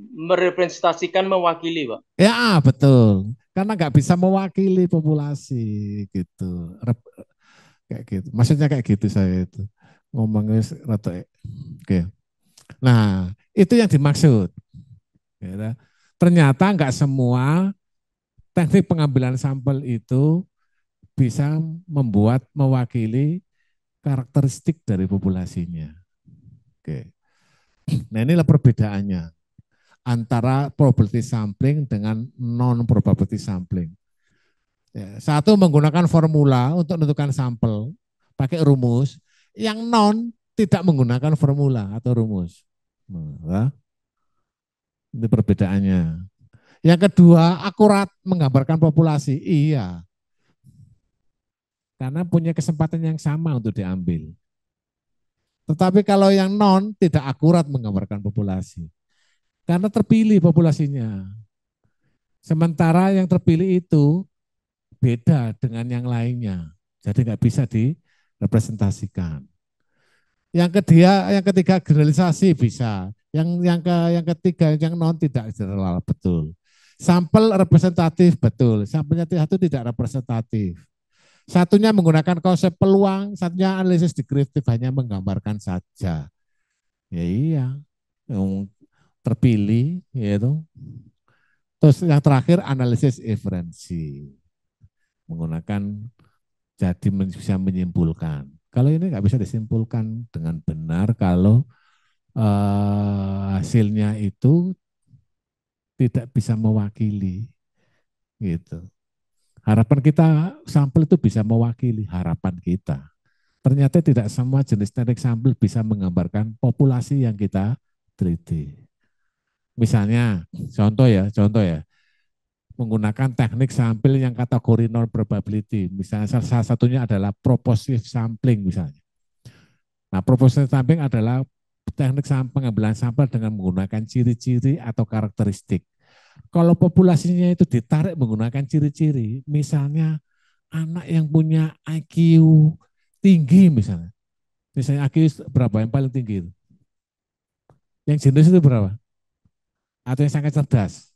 Merepresentasikan mewakili, Pak. Ya, ah, betul. Karena nggak bisa mewakili populasi gitu. kayak gitu. Maksudnya kayak gitu saya itu. Ngomongnya rata Oke. Nah, itu yang dimaksud. Ya Ternyata nggak semua teknik pengambilan sampel itu bisa membuat mewakili karakteristik dari populasinya. Oke. Nah inilah perbedaannya antara probability sampling dengan non probability sampling. Ya, satu menggunakan formula untuk menentukan sampel pakai rumus, yang non tidak menggunakan formula atau rumus. Nah, ini perbedaannya. Yang kedua, akurat menggambarkan populasi. Iya, karena punya kesempatan yang sama untuk diambil. Tetapi kalau yang non tidak akurat menggambarkan populasi. Karena terpilih populasinya. Sementara yang terpilih itu beda dengan yang lainnya. Jadi nggak bisa direpresentasikan. Yang ketiga, yang ketiga generalisasi bisa. Yang yang ke yang ketiga yang non tidak general betul. Sampel representatif betul. Sampelnya itu tidak representatif. Satunya menggunakan konsep peluang, satunya analisis deskriptif hanya menggambarkan saja. Ya iya, yang terpilih yaitu. Terus yang terakhir analisis inferensi. Menggunakan jadi bisa menyimpulkan. Kalau ini nggak bisa disimpulkan dengan benar kalau uh, hasilnya itu tidak bisa mewakili gitu. Harapan kita sampel itu bisa mewakili harapan kita. Ternyata tidak semua jenis teknik sampel bisa menggambarkan populasi yang kita teliti. Misalnya, contoh ya, contoh ya, menggunakan teknik sampel yang kategori non probability. Misalnya salah satunya adalah propositive sampling misalnya. Nah, propositive sampling adalah teknik pengambilan sampel dengan menggunakan ciri-ciri atau karakteristik. Kalau populasinya itu ditarik menggunakan ciri-ciri, misalnya anak yang punya IQ tinggi misalnya. Misalnya IQ berapa yang paling tinggi itu? Yang jenis itu berapa? Atau yang sangat cerdas?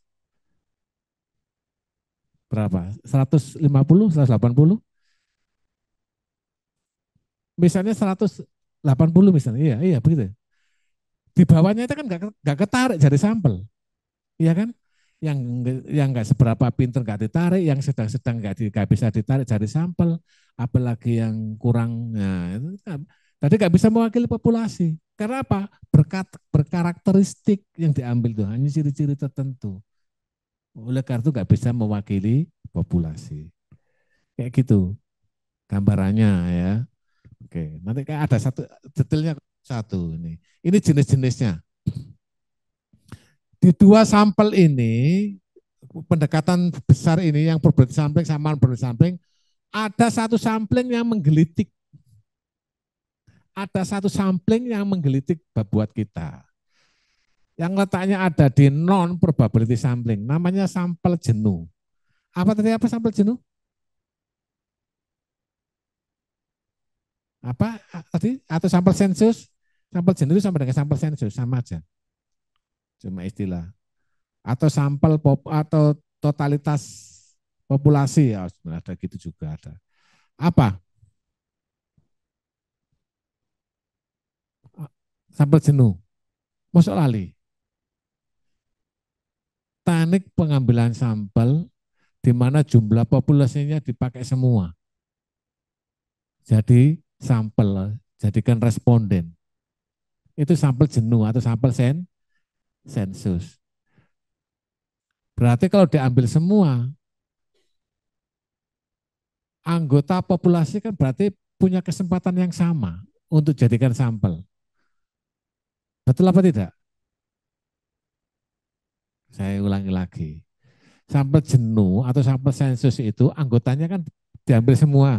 Berapa? 150, 180? Misalnya 180 misalnya, iya, iya begitu. Di bawahnya itu kan gak ketarik jadi sampel. Iya kan? yang yang nggak seberapa pinter nggak ditarik, yang sedang-sedang nggak -sedang bisa ditarik dari sampel, apalagi yang kurang. Nah, itu, tadi kan. nggak bisa mewakili populasi. Karena apa? Berkat, berkarakteristik yang diambil itu hanya ciri-ciri tertentu. Oleh karena itu nggak bisa mewakili populasi. Kayak gitu gambarannya ya. Oke, nanti ada satu detailnya satu ini. Ini jenis-jenisnya. Di dua sampel ini, pendekatan besar ini yang probability sampling sama unprobability sampling, ada satu sampling yang menggelitik. Ada satu sampling yang menggelitik buat kita. Yang letaknya ada di non probability sampling, namanya sampel jenuh. Apa tadi apa sampel jenuh? Apa tadi? Atau sampel sensus? Sampel jenuh sama dengan sampel sensus, sama aja cuma istilah. Atau sampel pop atau totalitas populasi ya ada gitu juga ada. Apa? Sampel jenuh. Masuk lali. Teknik pengambilan sampel di mana jumlah populasinya dipakai semua. Jadi sampel, jadikan responden. Itu sampel jenuh atau sampel sen sensus. Berarti kalau diambil semua, anggota populasi kan berarti punya kesempatan yang sama untuk jadikan sampel. Betul apa tidak? Saya ulangi lagi. Sampel jenuh atau sampel sensus itu anggotanya kan diambil semua,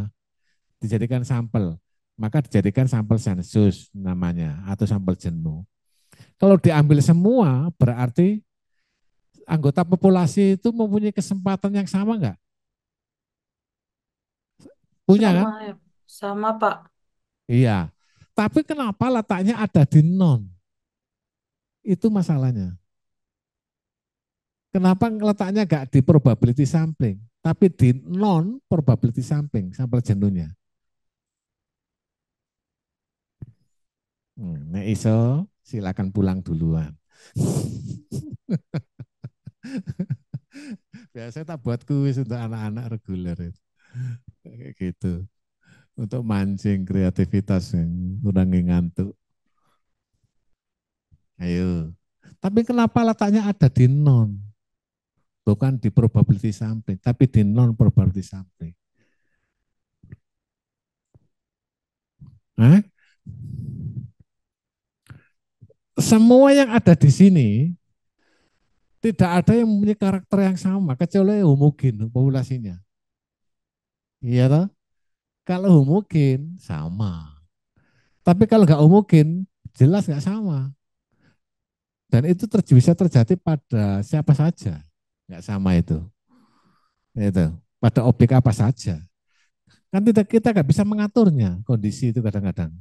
dijadikan sampel. Maka dijadikan sampel sensus namanya atau sampel jenuh. Kalau diambil semua berarti anggota populasi itu mempunyai kesempatan yang sama enggak? Punya sama, kan? Ya. Sama Pak. Iya. Tapi kenapa letaknya ada di non? Itu masalahnya. Kenapa letaknya enggak di probability sampling, tapi di non probability sampling sampel jenuhnya? Hmm, nah iso silakan pulang duluan. Biasa tak buat kuis untuk anak-anak reguler itu. gitu. Untuk mancing kreativitas yang kurang ngantuk. Ayo. Tapi kenapa letaknya ada di non? Bukan di probability sampling, tapi di non probability sampling. Hah? semua yang ada di sini tidak ada yang mempunyai karakter yang sama kecuali homogen populasinya. Iya toh? Kalau homogen sama. Tapi kalau nggak homogen jelas nggak sama. Dan itu ter bisa terjadi pada siapa saja. Nggak sama itu. Itu. Iya pada objek apa saja. Kan tidak kita nggak bisa mengaturnya kondisi itu kadang-kadang.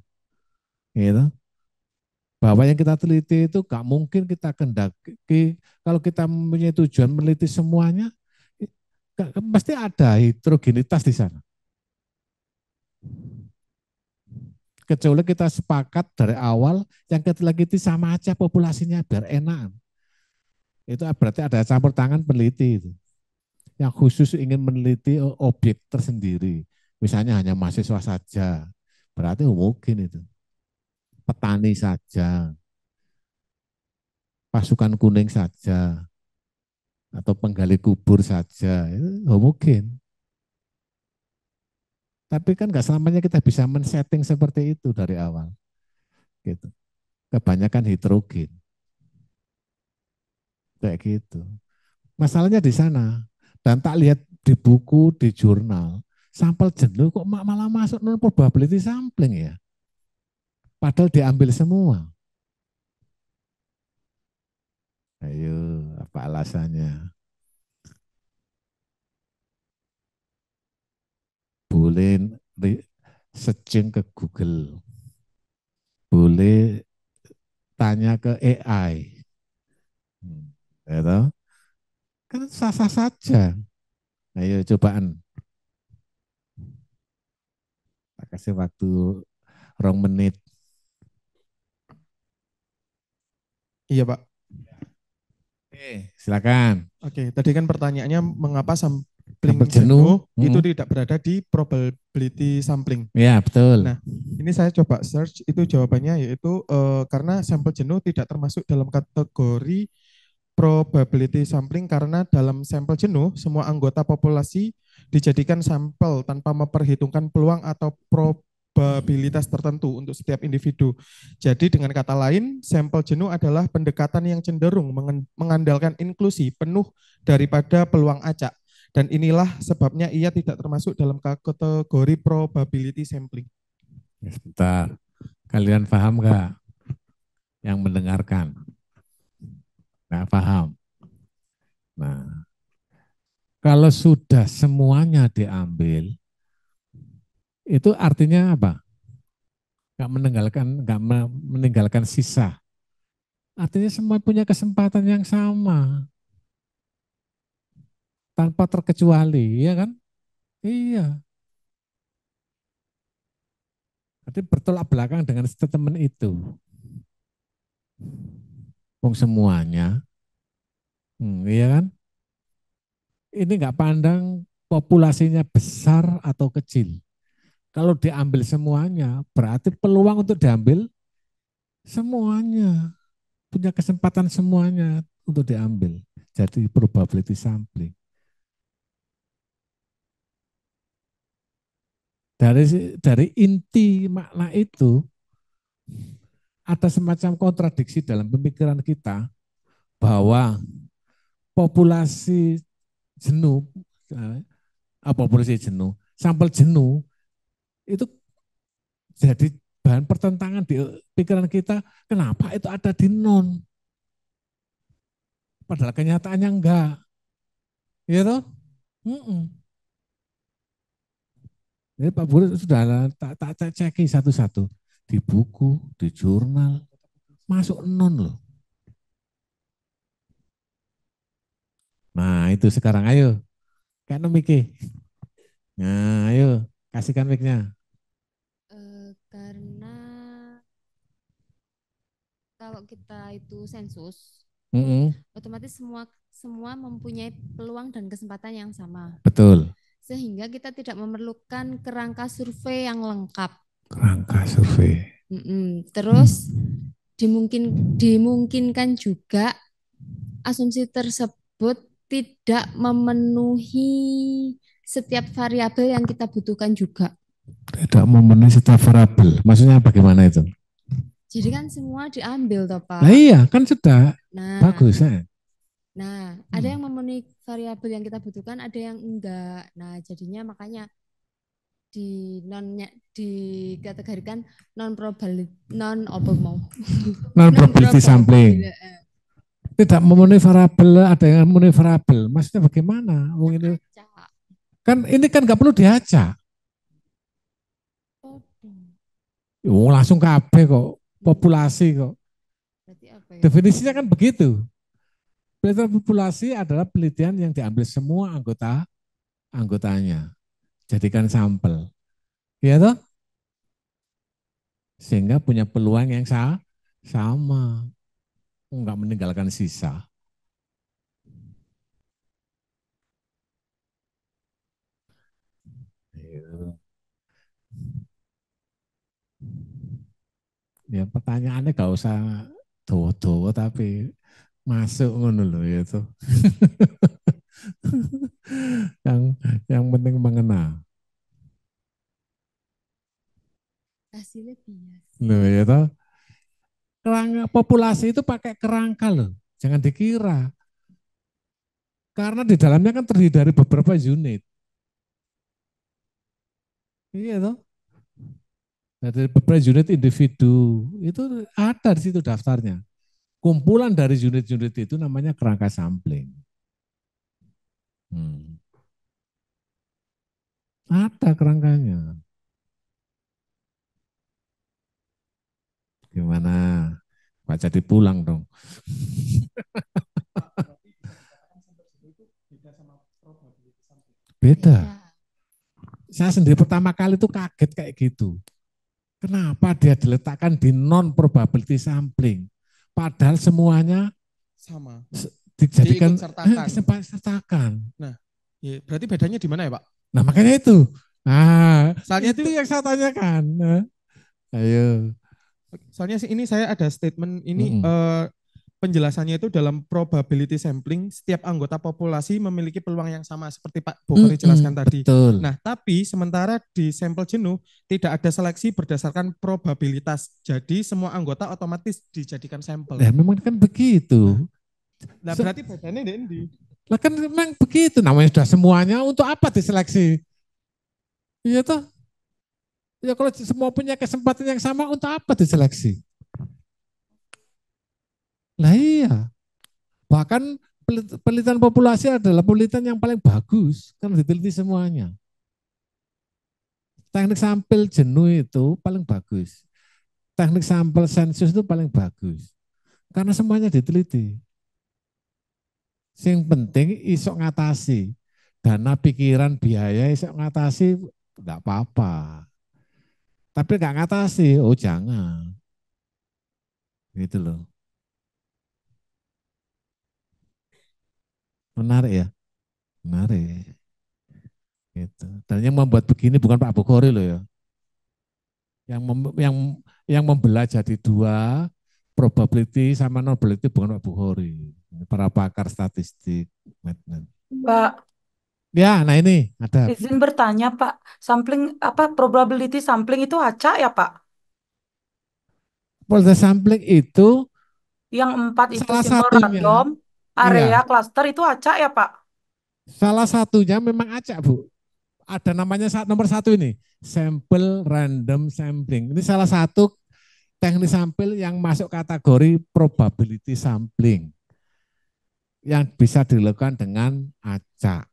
Gitu. Iya -kadang bahwa yang kita teliti itu gak mungkin kita kendaki kalau kita punya tujuan meneliti semuanya gak, pasti ada heterogenitas di sana kecuali kita sepakat dari awal yang kita teliti sama aja populasinya biar enak. itu berarti ada campur tangan peneliti itu yang khusus ingin meneliti objek tersendiri misalnya hanya mahasiswa saja berarti mungkin itu petani saja, pasukan kuning saja, atau penggali kubur saja, itu mungkin. Tapi kan nggak selamanya kita bisa men-setting seperti itu dari awal. Gitu. Kebanyakan hidrogen. Kayak gitu. Masalahnya di sana. Dan tak lihat di buku, di jurnal, sampel jenuh kok malah masuk non probability sampling ya. Padahal diambil semua. Ayo, apa alasannya? Boleh searching ke Google. Boleh tanya ke AI. Hmm, ya Kan sah-sah saja. Ayo cobaan. Terima kasih waktu rong menit. Iya Pak. Oke, silakan. Oke, tadi kan pertanyaannya mengapa sampling jenuh, jenuh hmm. itu tidak berada di probability sampling. Iya, betul. Nah, ini saya coba search itu jawabannya yaitu uh, karena sampel jenuh tidak termasuk dalam kategori probability sampling karena dalam sampel jenuh semua anggota populasi dijadikan sampel tanpa memperhitungkan peluang atau probability probabilitas tertentu untuk setiap individu. Jadi dengan kata lain, sampel jenuh adalah pendekatan yang cenderung mengandalkan inklusi penuh daripada peluang acak. Dan inilah sebabnya ia tidak termasuk dalam kategori probability sampling. Ya, sebentar, kalian paham nggak? Yang mendengarkan, nggak paham. Nah, kalau sudah semuanya diambil, itu artinya apa? Gak meninggalkan, gak meninggalkan sisa. Artinya semua punya kesempatan yang sama. Tanpa terkecuali, ya kan? Iya. Berarti bertolak belakang dengan statement itu. Wong semuanya. Hmm, iya kan? Ini nggak pandang populasinya besar atau kecil. Kalau diambil semuanya, berarti peluang untuk diambil semuanya. Punya kesempatan semuanya untuk diambil. Jadi probability sampling. Dari dari inti makna itu ada semacam kontradiksi dalam pemikiran kita bahwa populasi jenuh, eh, populasi jenuh, sampel jenuh itu jadi bahan pertentangan di pikiran kita, kenapa itu ada di non? Padahal kenyataannya enggak. Ya toh? Mm Jadi Pak Buri sudah tak tak cek ceki satu-satu di buku, di jurnal, masuk non loh. Nah itu sekarang ayo, kayak nomiki Nah ayo kasihkan mic kalau kita itu sensus, mm -hmm. otomatis semua semua mempunyai peluang dan kesempatan yang sama. Betul. Sehingga kita tidak memerlukan kerangka survei yang lengkap. Kerangka survei. Mm -mm. Terus dimungkin dimungkinkan juga asumsi tersebut tidak memenuhi setiap variabel yang kita butuhkan juga. Tidak memenuhi setiap variabel. Maksudnya bagaimana itu? Jadi kan semua diambil toh Pak. Nah iya kan sudah. Nah, Bagus ya. Nah ada hmm. yang memenuhi variabel yang kita butuhkan, ada yang enggak. Nah jadinya makanya di nonnya dikategorikan non probability non apa mau non probability sampling iya, eh. tidak memenuhi variabel ada yang memenuhi variabel maksudnya bagaimana wong oh, ini kan ini kan nggak perlu diajak oh, langsung kabeh kok populasi kok. Berarti apa ya? Definisinya kan begitu. Penelitian populasi adalah penelitian yang diambil semua anggota anggotanya. Jadikan sampel. Iya toh? Sehingga punya peluang yang sama. Enggak meninggalkan sisa. ya pertanyaannya gak usah tuh dowo tapi masuk ngono loh ya, itu. yang yang penting mengenal. Hasilnya bias. Lo ya Kerangka populasi itu pakai kerangka loh. Jangan dikira. Karena di dalamnya kan terdiri dari beberapa unit. Iya toh. Nah, dari beberapa unit individu itu ada di situ daftarnya. Kumpulan dari unit-unit itu namanya kerangka sampling. Hmm. Ada kerangkanya. Gimana? Pak jadi pulang dong. Beda. Iya. Saya sendiri pertama kali itu kaget kayak gitu. Kenapa dia diletakkan di non probability sampling? Padahal semuanya sama. Dijadikan sertakan. Eh, sertakan. Nah, ya, berarti bedanya di mana ya, Pak? Nah, makanya itu. Nah, soalnya itu, itu yang saya tanyakan. Nah, ayo. Soalnya sih ini saya ada statement ini mm -hmm. uh, penjelasannya itu dalam probability sampling setiap anggota populasi memiliki peluang yang sama seperti Pak Bukhari mm -hmm, jelaskan tadi. Betul. Nah, tapi sementara di sampel jenuh tidak ada seleksi berdasarkan probabilitas. Jadi semua anggota otomatis dijadikan sampel. Ya, memang kan begitu. Nah, so, berarti badannya Dendi. Lah kan memang begitu namanya sudah semuanya untuk apa diseleksi? Iya toh? Ya kalau semua punya kesempatan yang sama untuk apa diseleksi? Lah iya. Bahkan penelitian populasi adalah penelitian yang paling bagus kan diteliti semuanya. Teknik sampel jenuh itu paling bagus. Teknik sampel sensus itu paling bagus. Karena semuanya diteliti. yang penting isok ngatasi. Dana pikiran biaya isok ngatasi enggak apa-apa. Tapi enggak ngatasi, oh jangan. Gitu loh. Menarik ya? Menarik. Gitu. Dan yang membuat begini bukan Pak Bukhari loh ya. Yang mem, yang yang membelah jadi dua probability sama probability bukan Pak Bukhari. Para pakar statistik. Pak. Ya, nah ini ada. Izin bertanya Pak, sampling apa probability sampling itu acak ya Pak? Probability sampling itu yang empat itu salah satunya, random Area klaster iya. itu acak ya, Pak? salah satunya memang acak, Bu. Ada namanya saat nomor satu ini, sampel random sampling. Ini salah satu teknik sampel yang masuk kategori probability sampling yang bisa dilakukan dengan acak.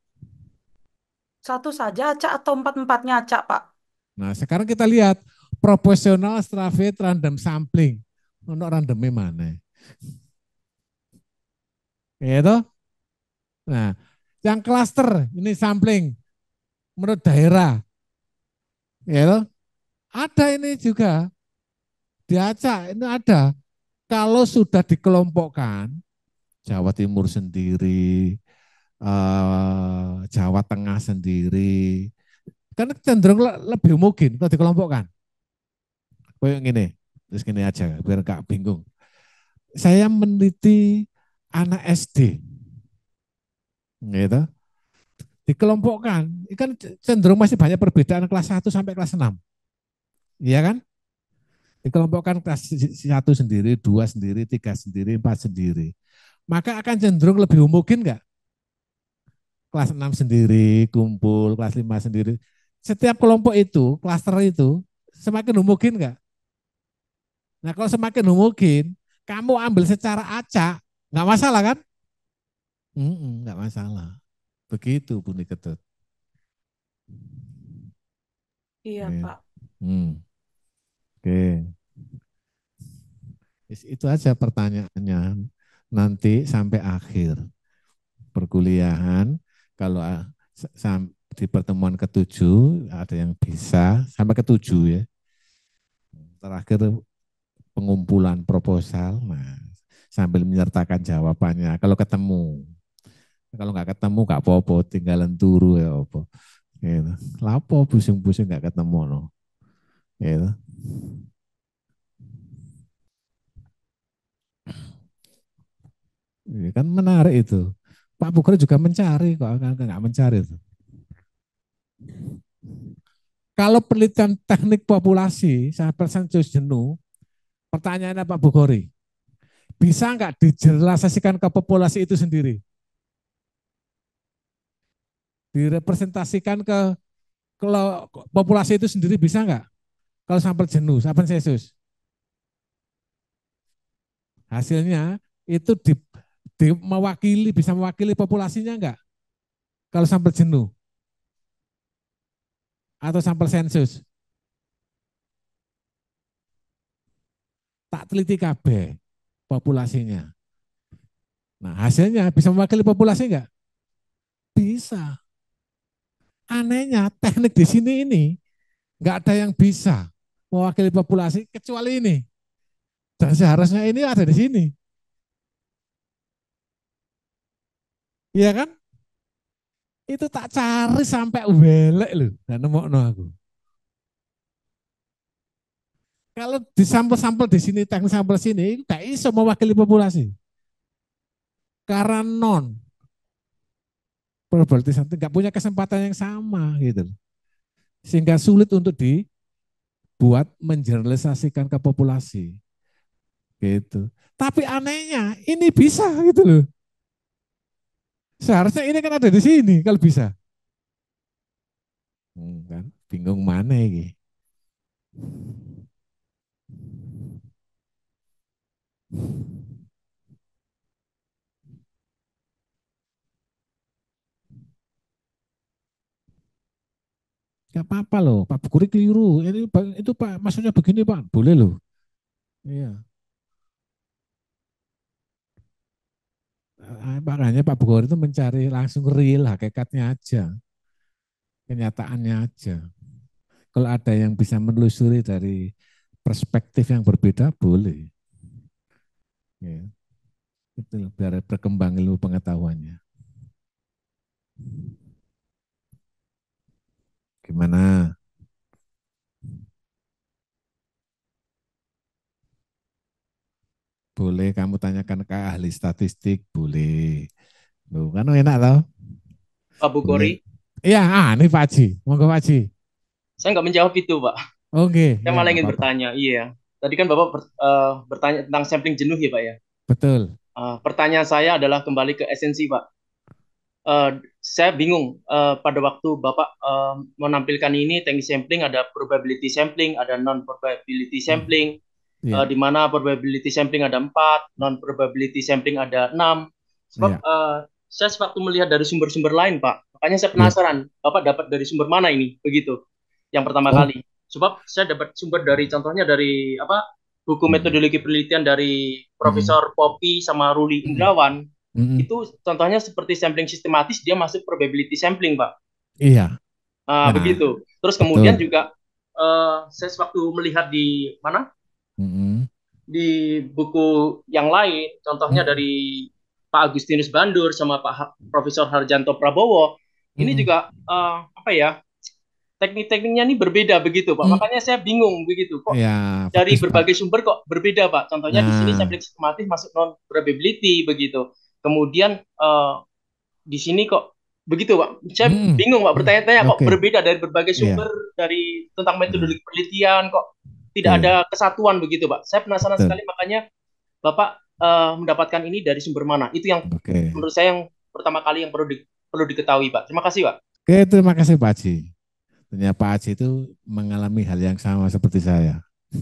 Satu saja acak atau empat-empatnya acak, Pak? Nah, sekarang kita lihat proporsional stratified random sampling. Untuk randomnya mana? Gitu. Nah, yang klaster ini sampling menurut daerah. Gitu. Ada ini juga diacak, ini ada. Kalau sudah dikelompokkan, Jawa Timur sendiri, eh, Jawa Tengah sendiri, kan cenderung lebih mungkin kalau dikelompokkan. Kayak gini, terus gini aja biar gak bingung. Saya meneliti anak SD. Gitu. Dikelompokkan, kan cenderung masih banyak perbedaan kelas 1 sampai kelas 6. Iya kan? Dikelompokkan kelas 1 sendiri, 2 sendiri, 3 sendiri, 4 sendiri. Maka akan cenderung lebih mungkin enggak? Kelas 6 sendiri, kumpul, kelas 5 sendiri. Setiap kelompok itu, klaster itu, semakin mungkin enggak? Nah kalau semakin mungkin, kamu ambil secara acak, Enggak masalah kan? mm masalah. Begitu Bunda Ketut. Iya Oke. Pak. Hmm. Oke. Itu aja pertanyaannya. Nanti sampai akhir perkuliahan, kalau ah, di pertemuan ketujuh ada yang bisa sampai ketujuh ya. Terakhir pengumpulan proposal. Nah, sambil menyertakan jawabannya kalau ketemu. Kalau nggak ketemu nggak apa-apa, tinggalan turu ya apa. Gitu. Lapo pusing-pusing nggak ketemu no. Gitu. Ya kan menarik itu. Pak Bukhari juga mencari kok kan, kan nggak mencari itu. Kalau penelitian teknik populasi saya persen jenuh, pertanyaannya Pak Bukhari bisa nggak dijelasasikan ke populasi itu sendiri? Direpresentasikan ke kalau populasi itu sendiri bisa nggak? Kalau sampel jenuh, sampel sesus. Hasilnya itu di, di mewakili, bisa mewakili populasinya nggak? Kalau sampel jenuh atau sampel sensus. Tak teliti KB populasinya. Nah hasilnya bisa mewakili populasi enggak? Bisa. Anehnya teknik di sini ini enggak ada yang bisa mewakili populasi kecuali ini. Dan seharusnya ini ada di sini. Iya kan? Itu tak cari sampai welek loh dan nemu aku. Kalau disampel-sampel di sini, teknik sampel sini, itu gak iso mewakili populasi. Karena non probability something nggak punya kesempatan yang sama gitu sehingga sulit untuk dibuat menjernalisasikan ke populasi gitu tapi anehnya ini bisa gitu loh seharusnya ini kan ada di sini kalau bisa hmm, kan bingung mana ini Gak apa-apa loh, Pak Bukuri keliru. Itu, itu Pak, maksudnya begini Pak, boleh loh. Iya. Ah, makanya Pak Bukhari itu mencari langsung real hakikatnya aja. Kenyataannya aja. Kalau ada yang bisa menelusuri dari perspektif yang berbeda, boleh. Ya. Itu biar berkembang ilmu pengetahuannya. Gimana? Boleh kamu tanyakan ke ahli statistik, boleh. Loh, kan enak tau. Pak Bukori. Iya, ah, ini Pak Haji. Monggo Pak Saya nggak menjawab itu, Pak. Oke. Okay. Saya ya, malah iya, ingin apa -apa. bertanya, iya tadi kan Bapak ber, uh, bertanya tentang sampling jenuh ya Pak ya? Betul. Uh, pertanyaan saya adalah kembali ke esensi Pak. Uh, saya bingung uh, pada waktu Bapak uh, menampilkan ini teknik sampling ada probability sampling, ada non probability hmm. sampling. Hmm. Yeah. Uh, iya. di mana probability sampling ada 4, non probability sampling ada 6. Sebab yeah. Iya. uh, saya sewaktu melihat dari sumber-sumber lain, Pak. Makanya saya penasaran, yeah. Bapak dapat dari sumber mana ini? Begitu. Yang pertama oh. kali. Sebab saya dapat sumber dari contohnya dari apa buku hmm. metodologi penelitian dari Profesor hmm. Poppy sama Ruli Indrawan. Hmm. hmm. Itu contohnya seperti sampling sistematis dia masuk probability sampling, Pak. Iya. uh, nah, begitu. Terus kemudian betul. juga uh, saya sewaktu melihat di mana? Hmm. Di buku yang lain, contohnya hmm. dari Pak Agustinus Bandur sama Pak ha Profesor Harjanto Prabowo. Ini hmm. juga uh, apa ya? teknik-tekniknya ini berbeda begitu Pak. Hmm. Makanya saya bingung begitu kok. Ya, dari fokus, berbagai Pak. sumber kok berbeda Pak. Contohnya nah. di sini nah. saya pilih sistematis masuk non probability begitu. Kemudian uh, di sini kok begitu Pak. Saya hmm. bingung Pak bertanya-tanya kok berbeda dari berbagai iya. sumber yeah. dari tentang metodologi hmm. penelitian kok tidak iya. ada kesatuan begitu Pak. Saya penasaran Betul. sekali makanya Bapak uh, mendapatkan ini dari sumber mana? Itu yang okay. menurut saya yang pertama kali yang perlu di, perlu diketahui Pak. Terima kasih Pak. Oke, terima kasih Pak Haji. Ternyata Pak Haji itu mengalami hal yang sama seperti saya.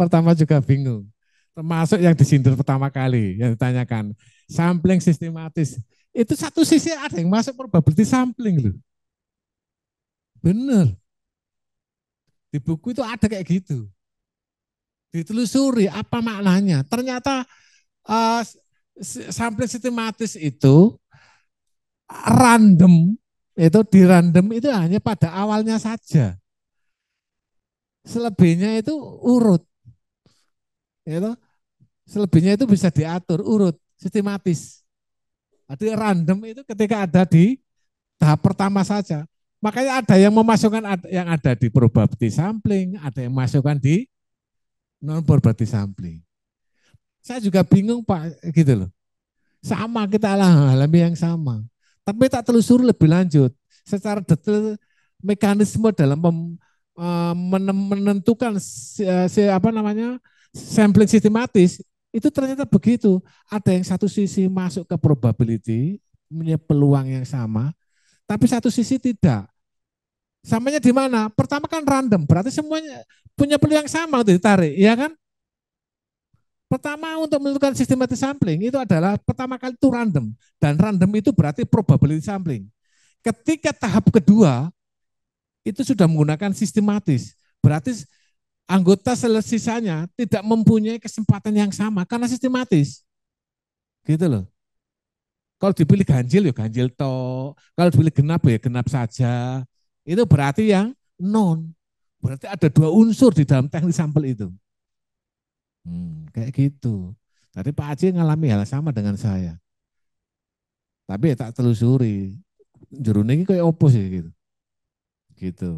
Pertama juga bingung. Termasuk yang disindir pertama kali, yang ditanyakan. Sampling sistematis. Itu satu sisi ada yang masuk probability sampling loh. Benar. Di buku itu ada kayak gitu. Ditelusuri apa maknanya. Ternyata uh, sampling sistematis itu random itu di random itu hanya pada awalnya saja. Selebihnya itu urut. Itu ya selebihnya itu bisa diatur urut sistematis. Jadi random itu ketika ada di tahap pertama saja. Makanya ada yang memasukkan yang ada di probability sampling, ada yang memasukkan di non probability sampling. Saya juga bingung Pak gitu loh. Sama kita lebih yang sama. Tapi tak telusur lebih lanjut. Secara detail mekanisme dalam uh, menentukan si, e, si, apa namanya sampling sistematis itu ternyata begitu. Ada yang satu sisi masuk ke probability, punya peluang yang sama, tapi satu sisi tidak. Samanya di mana? Pertama kan random, berarti semuanya punya peluang yang sama untuk ditarik, ya kan? Pertama untuk menentukan sistematis sampling itu adalah pertama kali itu random. Dan random itu berarti probability sampling. Ketika tahap kedua itu sudah menggunakan sistematis. Berarti anggota sisanya tidak mempunyai kesempatan yang sama karena sistematis. Gitu loh. Kalau dipilih ganjil ya ganjil to, kalau dipilih genap ya genap saja. Itu berarti yang non. Berarti ada dua unsur di dalam teknik sampel itu. Hmm kayak gitu. Tadi Pak Aji ngalami hal sama dengan saya. Tapi ya tak telusuri. Jurune ini kayak opo sih gitu. Gitu.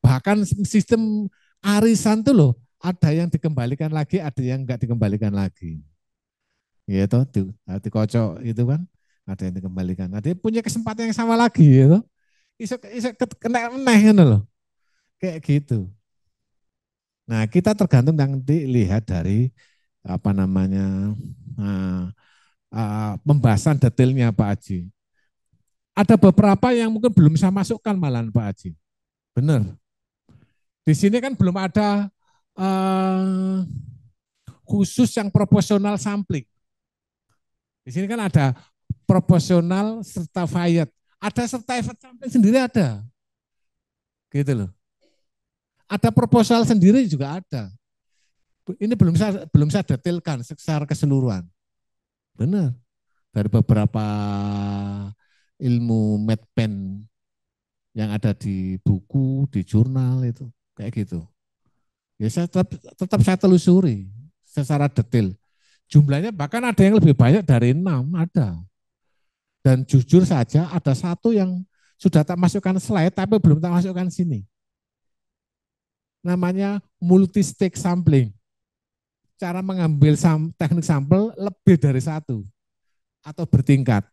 Bahkan sistem arisan tuh loh, ada yang dikembalikan lagi, ada yang enggak dikembalikan lagi. Ya toh, di, ah, dikocok gitu kan. Ada yang dikembalikan. Ada nah, yang punya kesempatan yang sama lagi gitu. isek isek kena meneh loh. Kayak gitu. Nah, kita tergantung nanti dilihat dari apa namanya uh, uh, pembahasan detailnya Pak Haji. Ada beberapa yang mungkin belum saya masukkan malahan Pak Haji. Benar. Di sini kan belum ada uh, khusus yang proporsional sampling. Di sini kan ada proporsional serta Fayet. Ada serta efek sampling sendiri ada. Gitu loh. Ada proposal sendiri juga ada. Ini belum saya belum saya detailkan secara keseluruhan. Benar. Dari beberapa ilmu medpen yang ada di buku, di jurnal itu kayak gitu. Ya saya tetap, tetap saya telusuri secara detail. Jumlahnya bahkan ada yang lebih banyak dari enam ada. Dan jujur saja ada satu yang sudah tak masukkan slide tapi belum tak masukkan sini namanya multi stake sampling. Cara mengambil sam teknik sampel lebih dari satu atau bertingkat.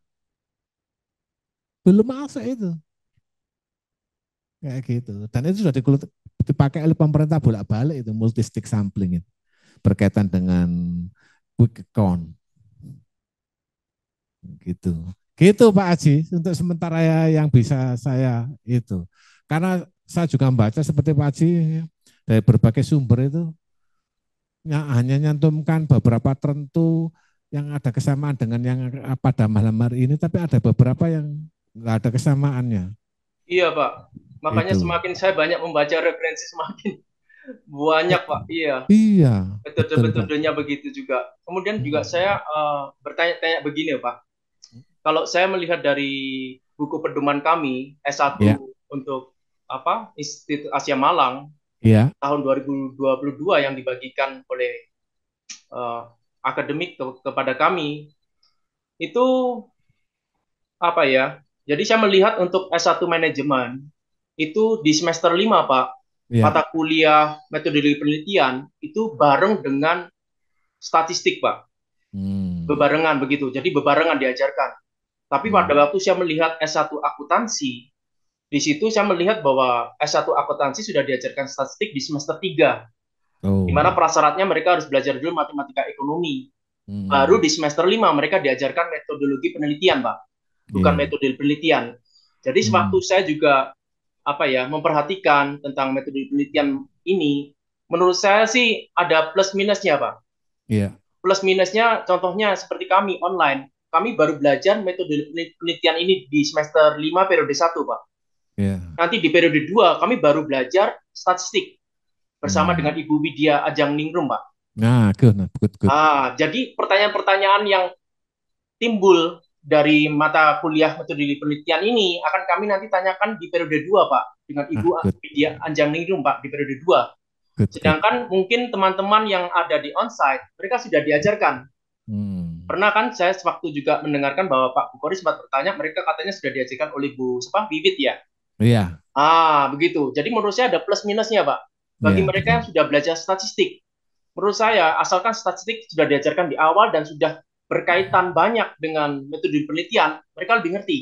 Belum masuk itu. Kayak gitu. Dan itu sudah dipakai oleh pemerintah bolak-balik itu multi stake sampling itu berkaitan dengan quick count. Gitu. Gitu Pak Aji, untuk sementara ya yang bisa saya itu. Karena saya juga membaca seperti Pak Aji dari berbagai sumber itu hanya nyantumkan beberapa tertentu yang ada kesamaan dengan yang pada malam hari ini, tapi ada beberapa yang nggak ada kesamaannya. Iya Pak, makanya itu. semakin saya banyak membaca referensi semakin banyak Pak. Iya. Iya. Betul betulnya begitu juga. Kemudian juga iya. saya uh, bertanya-tanya begini Pak, kalau saya melihat dari buku pedoman kami S1 yeah. untuk apa Institut Asia Malang yeah. tahun 2022 yang dibagikan oleh uh, akademik ke kepada kami itu apa ya? Jadi saya melihat untuk S1 manajemen itu di semester 5, Pak. Yeah. Mata kuliah metodologi penelitian itu bareng dengan statistik, Pak. Hmm. Bebarengan begitu. Jadi bebarengan diajarkan. Tapi hmm. pada waktu saya melihat S1 akuntansi di situ saya melihat bahwa S1 akuntansi sudah diajarkan statistik di semester 3. Oh. Di mana prasyaratnya mereka harus belajar dulu matematika ekonomi. Hmm. Baru di semester 5 mereka diajarkan metodologi penelitian, Pak. Bukan yeah. metode penelitian. Jadi hmm. sewaktu hmm. saya juga apa ya memperhatikan tentang metode penelitian ini, menurut saya sih ada plus minusnya, Pak. Iya. Yeah. Plus minusnya contohnya seperti kami online, kami baru belajar metode penelitian ini di semester 5 periode 1, Pak. Yeah. Nanti di periode 2 kami baru belajar statistik bersama hmm. dengan Ibu Widya Ajang Ningrum, Pak. Nah, good, nah, good, good. Ah, jadi pertanyaan-pertanyaan yang timbul dari mata kuliah metode penelitian ini akan kami nanti tanyakan di periode 2, Pak, dengan ah, Ibu ah, Widya Ajang Ningrum, Pak, di periode 2. Sedangkan good. mungkin teman-teman yang ada di onsite, mereka sudah diajarkan. Hmm. Pernah kan saya sewaktu juga mendengarkan bahwa Pak Bukhari sempat bertanya, mereka katanya sudah diajarkan oleh Bu Sepang Bibit ya. Iya. Ah, begitu. Jadi menurut saya ada plus minusnya, Pak. Bagi yeah. mereka yang sudah belajar statistik. Menurut saya, asalkan statistik sudah diajarkan di awal dan sudah berkaitan banyak dengan metode penelitian, mereka lebih ngerti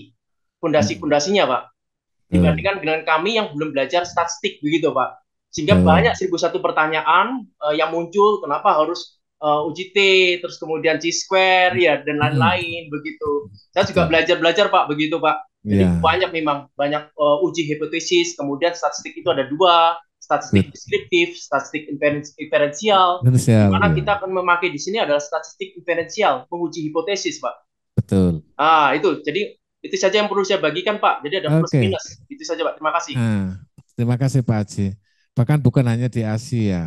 fondasi-fondasinya, Pak. Hmm. Dibandingkan dengan kami yang belum belajar statistik begitu, Pak. Sehingga yeah. Hmm. banyak 1001 pertanyaan uh, yang muncul kenapa harus uh, t, terus kemudian C square ya dan hmm. lain-lain hmm. begitu. Saya juga belajar-belajar Pak begitu Pak. Jadi yeah. banyak memang banyak uh, uji hipotesis, kemudian statistik itu ada dua, statistik deskriptif, statistik inferensial. Karena yeah. kita akan memakai di sini adalah statistik inferensial, menguji hipotesis, Pak. Betul. Ah, itu. Jadi itu saja yang perlu saya bagikan, Pak. Jadi ada plus okay. minus. Itu saja, Pak. Terima kasih. Ah terima kasih, Pak Haji. Bahkan bukan hanya di Asia. Ya.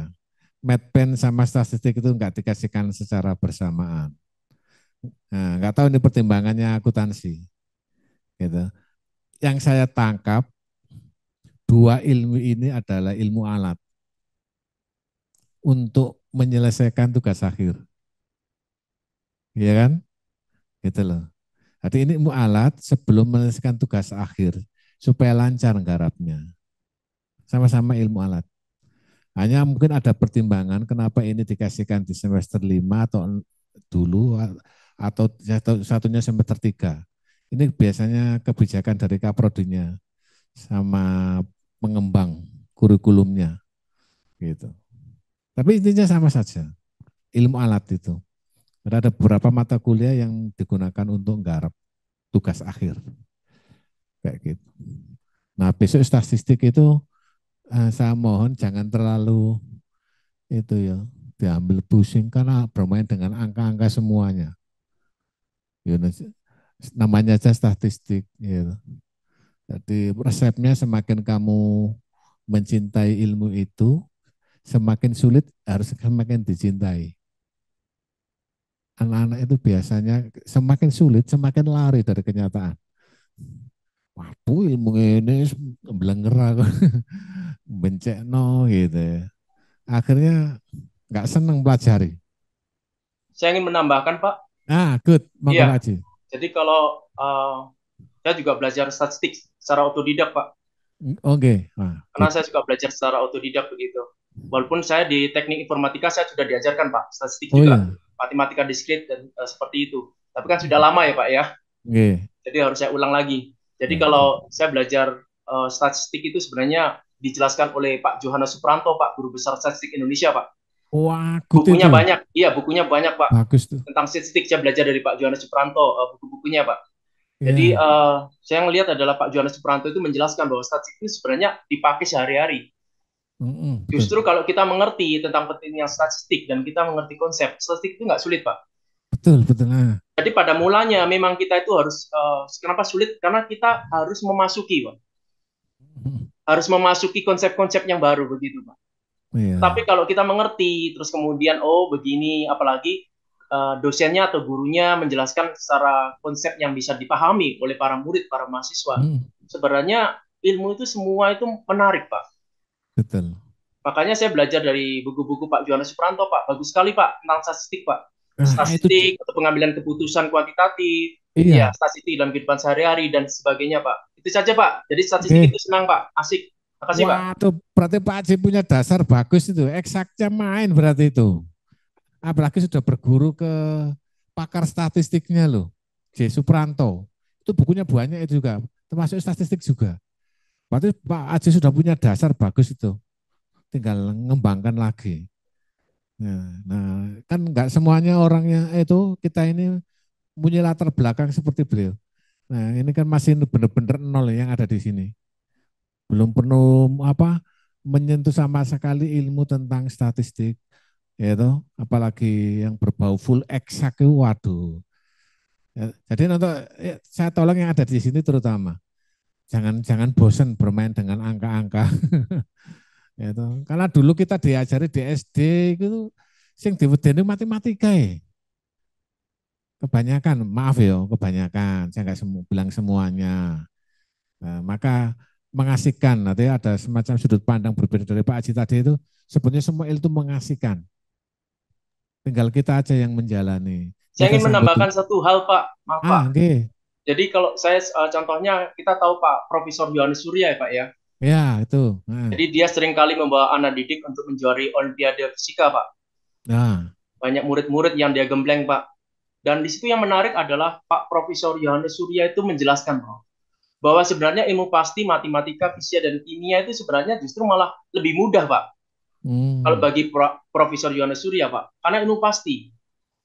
Medpen sama statistik itu enggak dikasihkan secara bersamaan. Nah, enggak tahu ini pertimbangannya akuntansi. Gitu. Yang saya tangkap dua ilmu ini adalah ilmu alat untuk menyelesaikan tugas akhir. Iya kan? Gitu loh. Jadi ini ilmu alat sebelum menyelesaikan tugas akhir supaya lancar garapnya. Sama-sama ilmu alat. Hanya mungkin ada pertimbangan kenapa ini dikasihkan di semester lima atau dulu atau satunya semester tiga. Ini biasanya kebijakan dari kaprodinya sama mengembang kurikulumnya gitu. Tapi intinya sama saja. Ilmu alat itu. Ada beberapa mata kuliah yang digunakan untuk garap tugas akhir. Kayak gitu. Nah, besok statistik itu eh, saya mohon jangan terlalu itu ya diambil pusing karena bermain dengan angka-angka semuanya. Iya, namanya saja statistik gitu. Jadi resepnya semakin kamu mencintai ilmu itu, semakin sulit harus semakin dicintai. Anak-anak itu biasanya semakin sulit, semakin lari dari kenyataan. Waduh ilmu ini belengera bencek no gitu ya. Akhirnya nggak senang pelajari. Saya ingin menambahkan Pak. Ah, good. Monggo yeah. Jadi kalau uh, saya juga belajar statistik secara otodidak, Pak. Oke. Okay. Nah, Karena saya juga belajar secara otodidak begitu. Walaupun saya di teknik informatika saya sudah diajarkan, Pak, statistik oh, juga, iya. matematika diskrit dan uh, seperti itu. Tapi kan sudah lama ya, Pak ya. Okay. Jadi harus saya ulang lagi. Jadi okay. kalau saya belajar uh, statistik itu sebenarnya dijelaskan oleh Pak Johannes Supranto, Pak Guru Besar Statistik Indonesia, Pak. Wah, bukunya banyak. Iya, bukunya banyak, Pak. Bagus tuh. Tentang statistik saya belajar dari Pak Johannes Supranto uh, buku-bukunya, Pak. Yeah. Jadi uh, saya melihat adalah Pak Johannes Supranto itu menjelaskan bahwa statistik itu sebenarnya dipakai sehari-hari. Mm-hmm, Justru betul. kalau kita mengerti tentang pentingnya statistik dan kita mengerti konsep, statistik itu nggak sulit, Pak. Betul, betul. Nah. Jadi pada mulanya memang kita itu harus uh, kenapa sulit? Karena kita harus memasuki, Pak. hmm Harus memasuki konsep-konsep yang baru begitu, Pak. Yeah. Tapi kalau kita mengerti, terus kemudian oh begini, apalagi uh, dosennya atau gurunya menjelaskan secara konsep yang bisa dipahami oleh para murid, para mahasiswa. mm. Sebenarnya ilmu itu semua itu menarik, Pak. Betul. Makanya saya belajar dari buku-buku Pak Juwana Supranto, Pak. Bagus sekali, Pak, tentang statistik, Pak. Ah, statistik atau pengambilan keputusan kuantitatif, iya. ya, statistik dalam kehidupan sehari-hari dan sebagainya, Pak. Itu saja, Pak. Jadi statistik okay. itu senang, Pak. Asik. Makasih Wah, Pak. Tuh, berarti Pak Haji punya dasar bagus itu. Eksaknya main berarti itu. Apalagi sudah berguru ke pakar statistiknya loh. J. Supranto. Itu bukunya banyak itu juga. Termasuk statistik juga. Berarti Pak Haji sudah punya dasar bagus itu. Tinggal ngembangkan lagi. Nah, nah kan nggak semuanya orangnya itu kita ini punya latar belakang seperti beliau. Nah, ini kan masih benar-benar nol yang ada di sini belum penuh apa menyentuh sama sekali ilmu tentang statistik yaitu apalagi yang berbau full exact waduh ya, jadi untuk ya, saya tolong yang ada di sini terutama jangan jangan bosan bermain dengan angka-angka yaitu karena dulu kita diajari di SD itu sing diwedeni matematika ya kebanyakan maaf ya kebanyakan saya nggak semu, bilang semuanya nah, maka mengasihkan. Artinya ada semacam sudut pandang berbeda dari Pak Aji tadi itu. Sebenarnya semua itu mengasihkan. Tinggal kita aja yang menjalani. Saya ingin menambahkan satu hal Pak. Maaf ah, Pak. Okay. Jadi kalau saya eh, contohnya kita tahu Pak Profesor Yohanes Surya ya Pak ya. Ya itu. Nah. Jadi dia sering kali membawa anak didik untuk menjuari Olimpiade Fisika Pak. Nah. Banyak murid-murid yang dia gembleng Pak. Dan di situ yang menarik adalah Pak Profesor Yohanes Surya itu menjelaskan Pak bahwa sebenarnya ilmu pasti matematika fisika dan kimia itu sebenarnya justru malah lebih mudah pak hmm. kalau bagi Pro Profesor Yohanes Surya pak karena ilmu pasti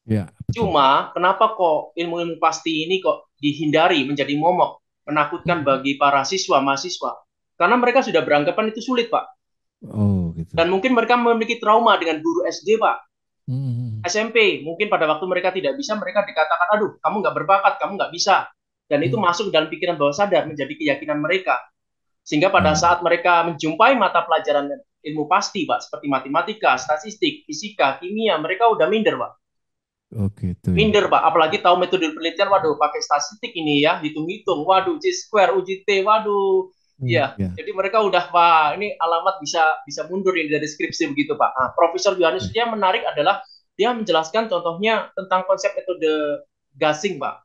ya, cuma kenapa kok ilmu-ilmu pasti ini kok dihindari menjadi momok menakutkan hmm. bagi para siswa mahasiswa karena mereka sudah beranggapan itu sulit pak Oh, gitu. Dan mungkin mereka memiliki trauma dengan guru SD, Pak. hmm. SMP, mungkin pada waktu mereka tidak bisa, mereka dikatakan, aduh, kamu nggak berbakat, kamu nggak bisa dan itu hmm. masuk dalam pikiran bawah sadar menjadi keyakinan mereka sehingga pada hmm. saat mereka menjumpai mata pelajaran ilmu pasti pak seperti matematika statistik fisika kimia mereka udah minder pak Oke, oh, itu ya. minder pak apalagi tahu metode penelitian waduh pakai statistik ini ya hitung-hitung waduh c square uji t waduh hmm, Iya, ya. jadi mereka udah pak ini alamat bisa bisa mundur ini dari skripsi begitu pak. Nah, Profesor Yohanes hmm. yang menarik adalah dia menjelaskan contohnya tentang konsep metode gasing pak.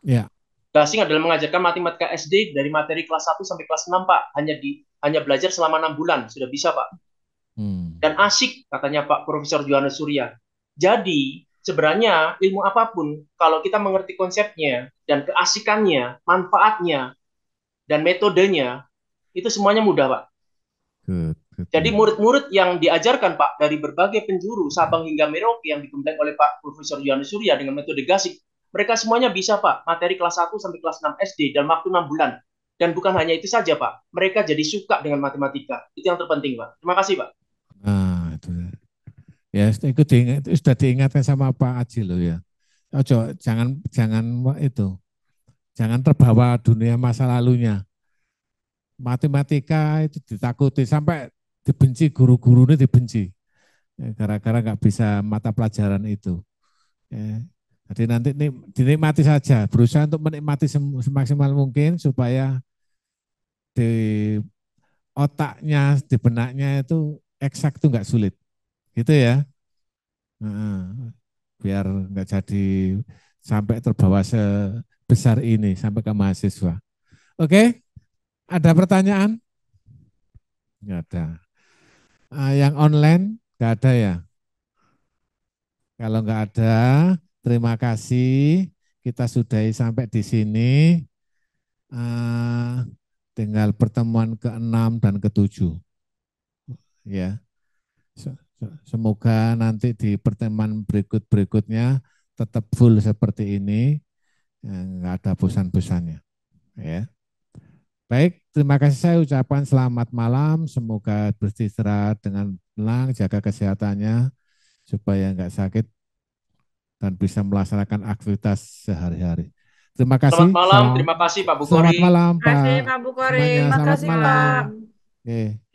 Ya. Gasing adalah mengajarkan matematika SD dari materi kelas 1 sampai kelas 6, Pak. Hanya di hanya belajar selama enam bulan, sudah bisa, Pak. Hmm. Dan asik, katanya Pak Profesor Juwana Surya. Jadi, sebenarnya ilmu apapun, kalau kita mengerti konsepnya, dan keasikannya, manfaatnya, dan metodenya, itu semuanya mudah, Pak. Jadi murid-murid yang diajarkan, Pak, dari berbagai penjuru, Sabang hingga Merauke, yang dikembangkan oleh Pak Profesor Juwana Surya dengan metode gasik, mereka semuanya bisa, Pak, materi kelas 1 sampai kelas 6 SD dalam waktu 6 bulan. Dan bukan hanya itu saja, Pak. Mereka jadi suka dengan matematika. Itu yang terpenting, Pak. Terima kasih, Pak. Nah, itu. Ya, itu, diingat, itu sudah diingatkan sama Pak Aji loh ya. Ojo, jangan jangan itu. Jangan terbawa dunia masa lalunya. Matematika itu ditakuti sampai dibenci guru-gurunya dibenci ya, gara-gara nggak bisa mata pelajaran itu. Ya, jadi nanti ini dinikmati saja, berusaha untuk menikmati semaksimal mungkin supaya di otaknya, di benaknya itu eksak itu enggak sulit, gitu ya. Nah, biar enggak jadi sampai terbawa sebesar ini sampai ke mahasiswa. Oke, ada pertanyaan? Enggak ada. Ah, yang online enggak ada ya? Kalau enggak ada, Terima kasih. Kita sudah sampai di sini. Uh, tinggal pertemuan ke-6 dan ke-7. Ya. Semoga nanti di pertemuan berikut-berikutnya tetap full seperti ini. Enggak eh, ada bosan-bosannya. Ya. Baik, terima kasih saya ucapkan selamat malam. Semoga beristirahat dengan tenang, jaga kesehatannya supaya enggak sakit dan bisa melaksanakan aktivitas sehari-hari. Terima kasih. Selamat malam, selamat, terima kasih Pak Bukori. Selamat malam Pak. Terima kasih Pak Bukori. Terima kasih Pak. Oke.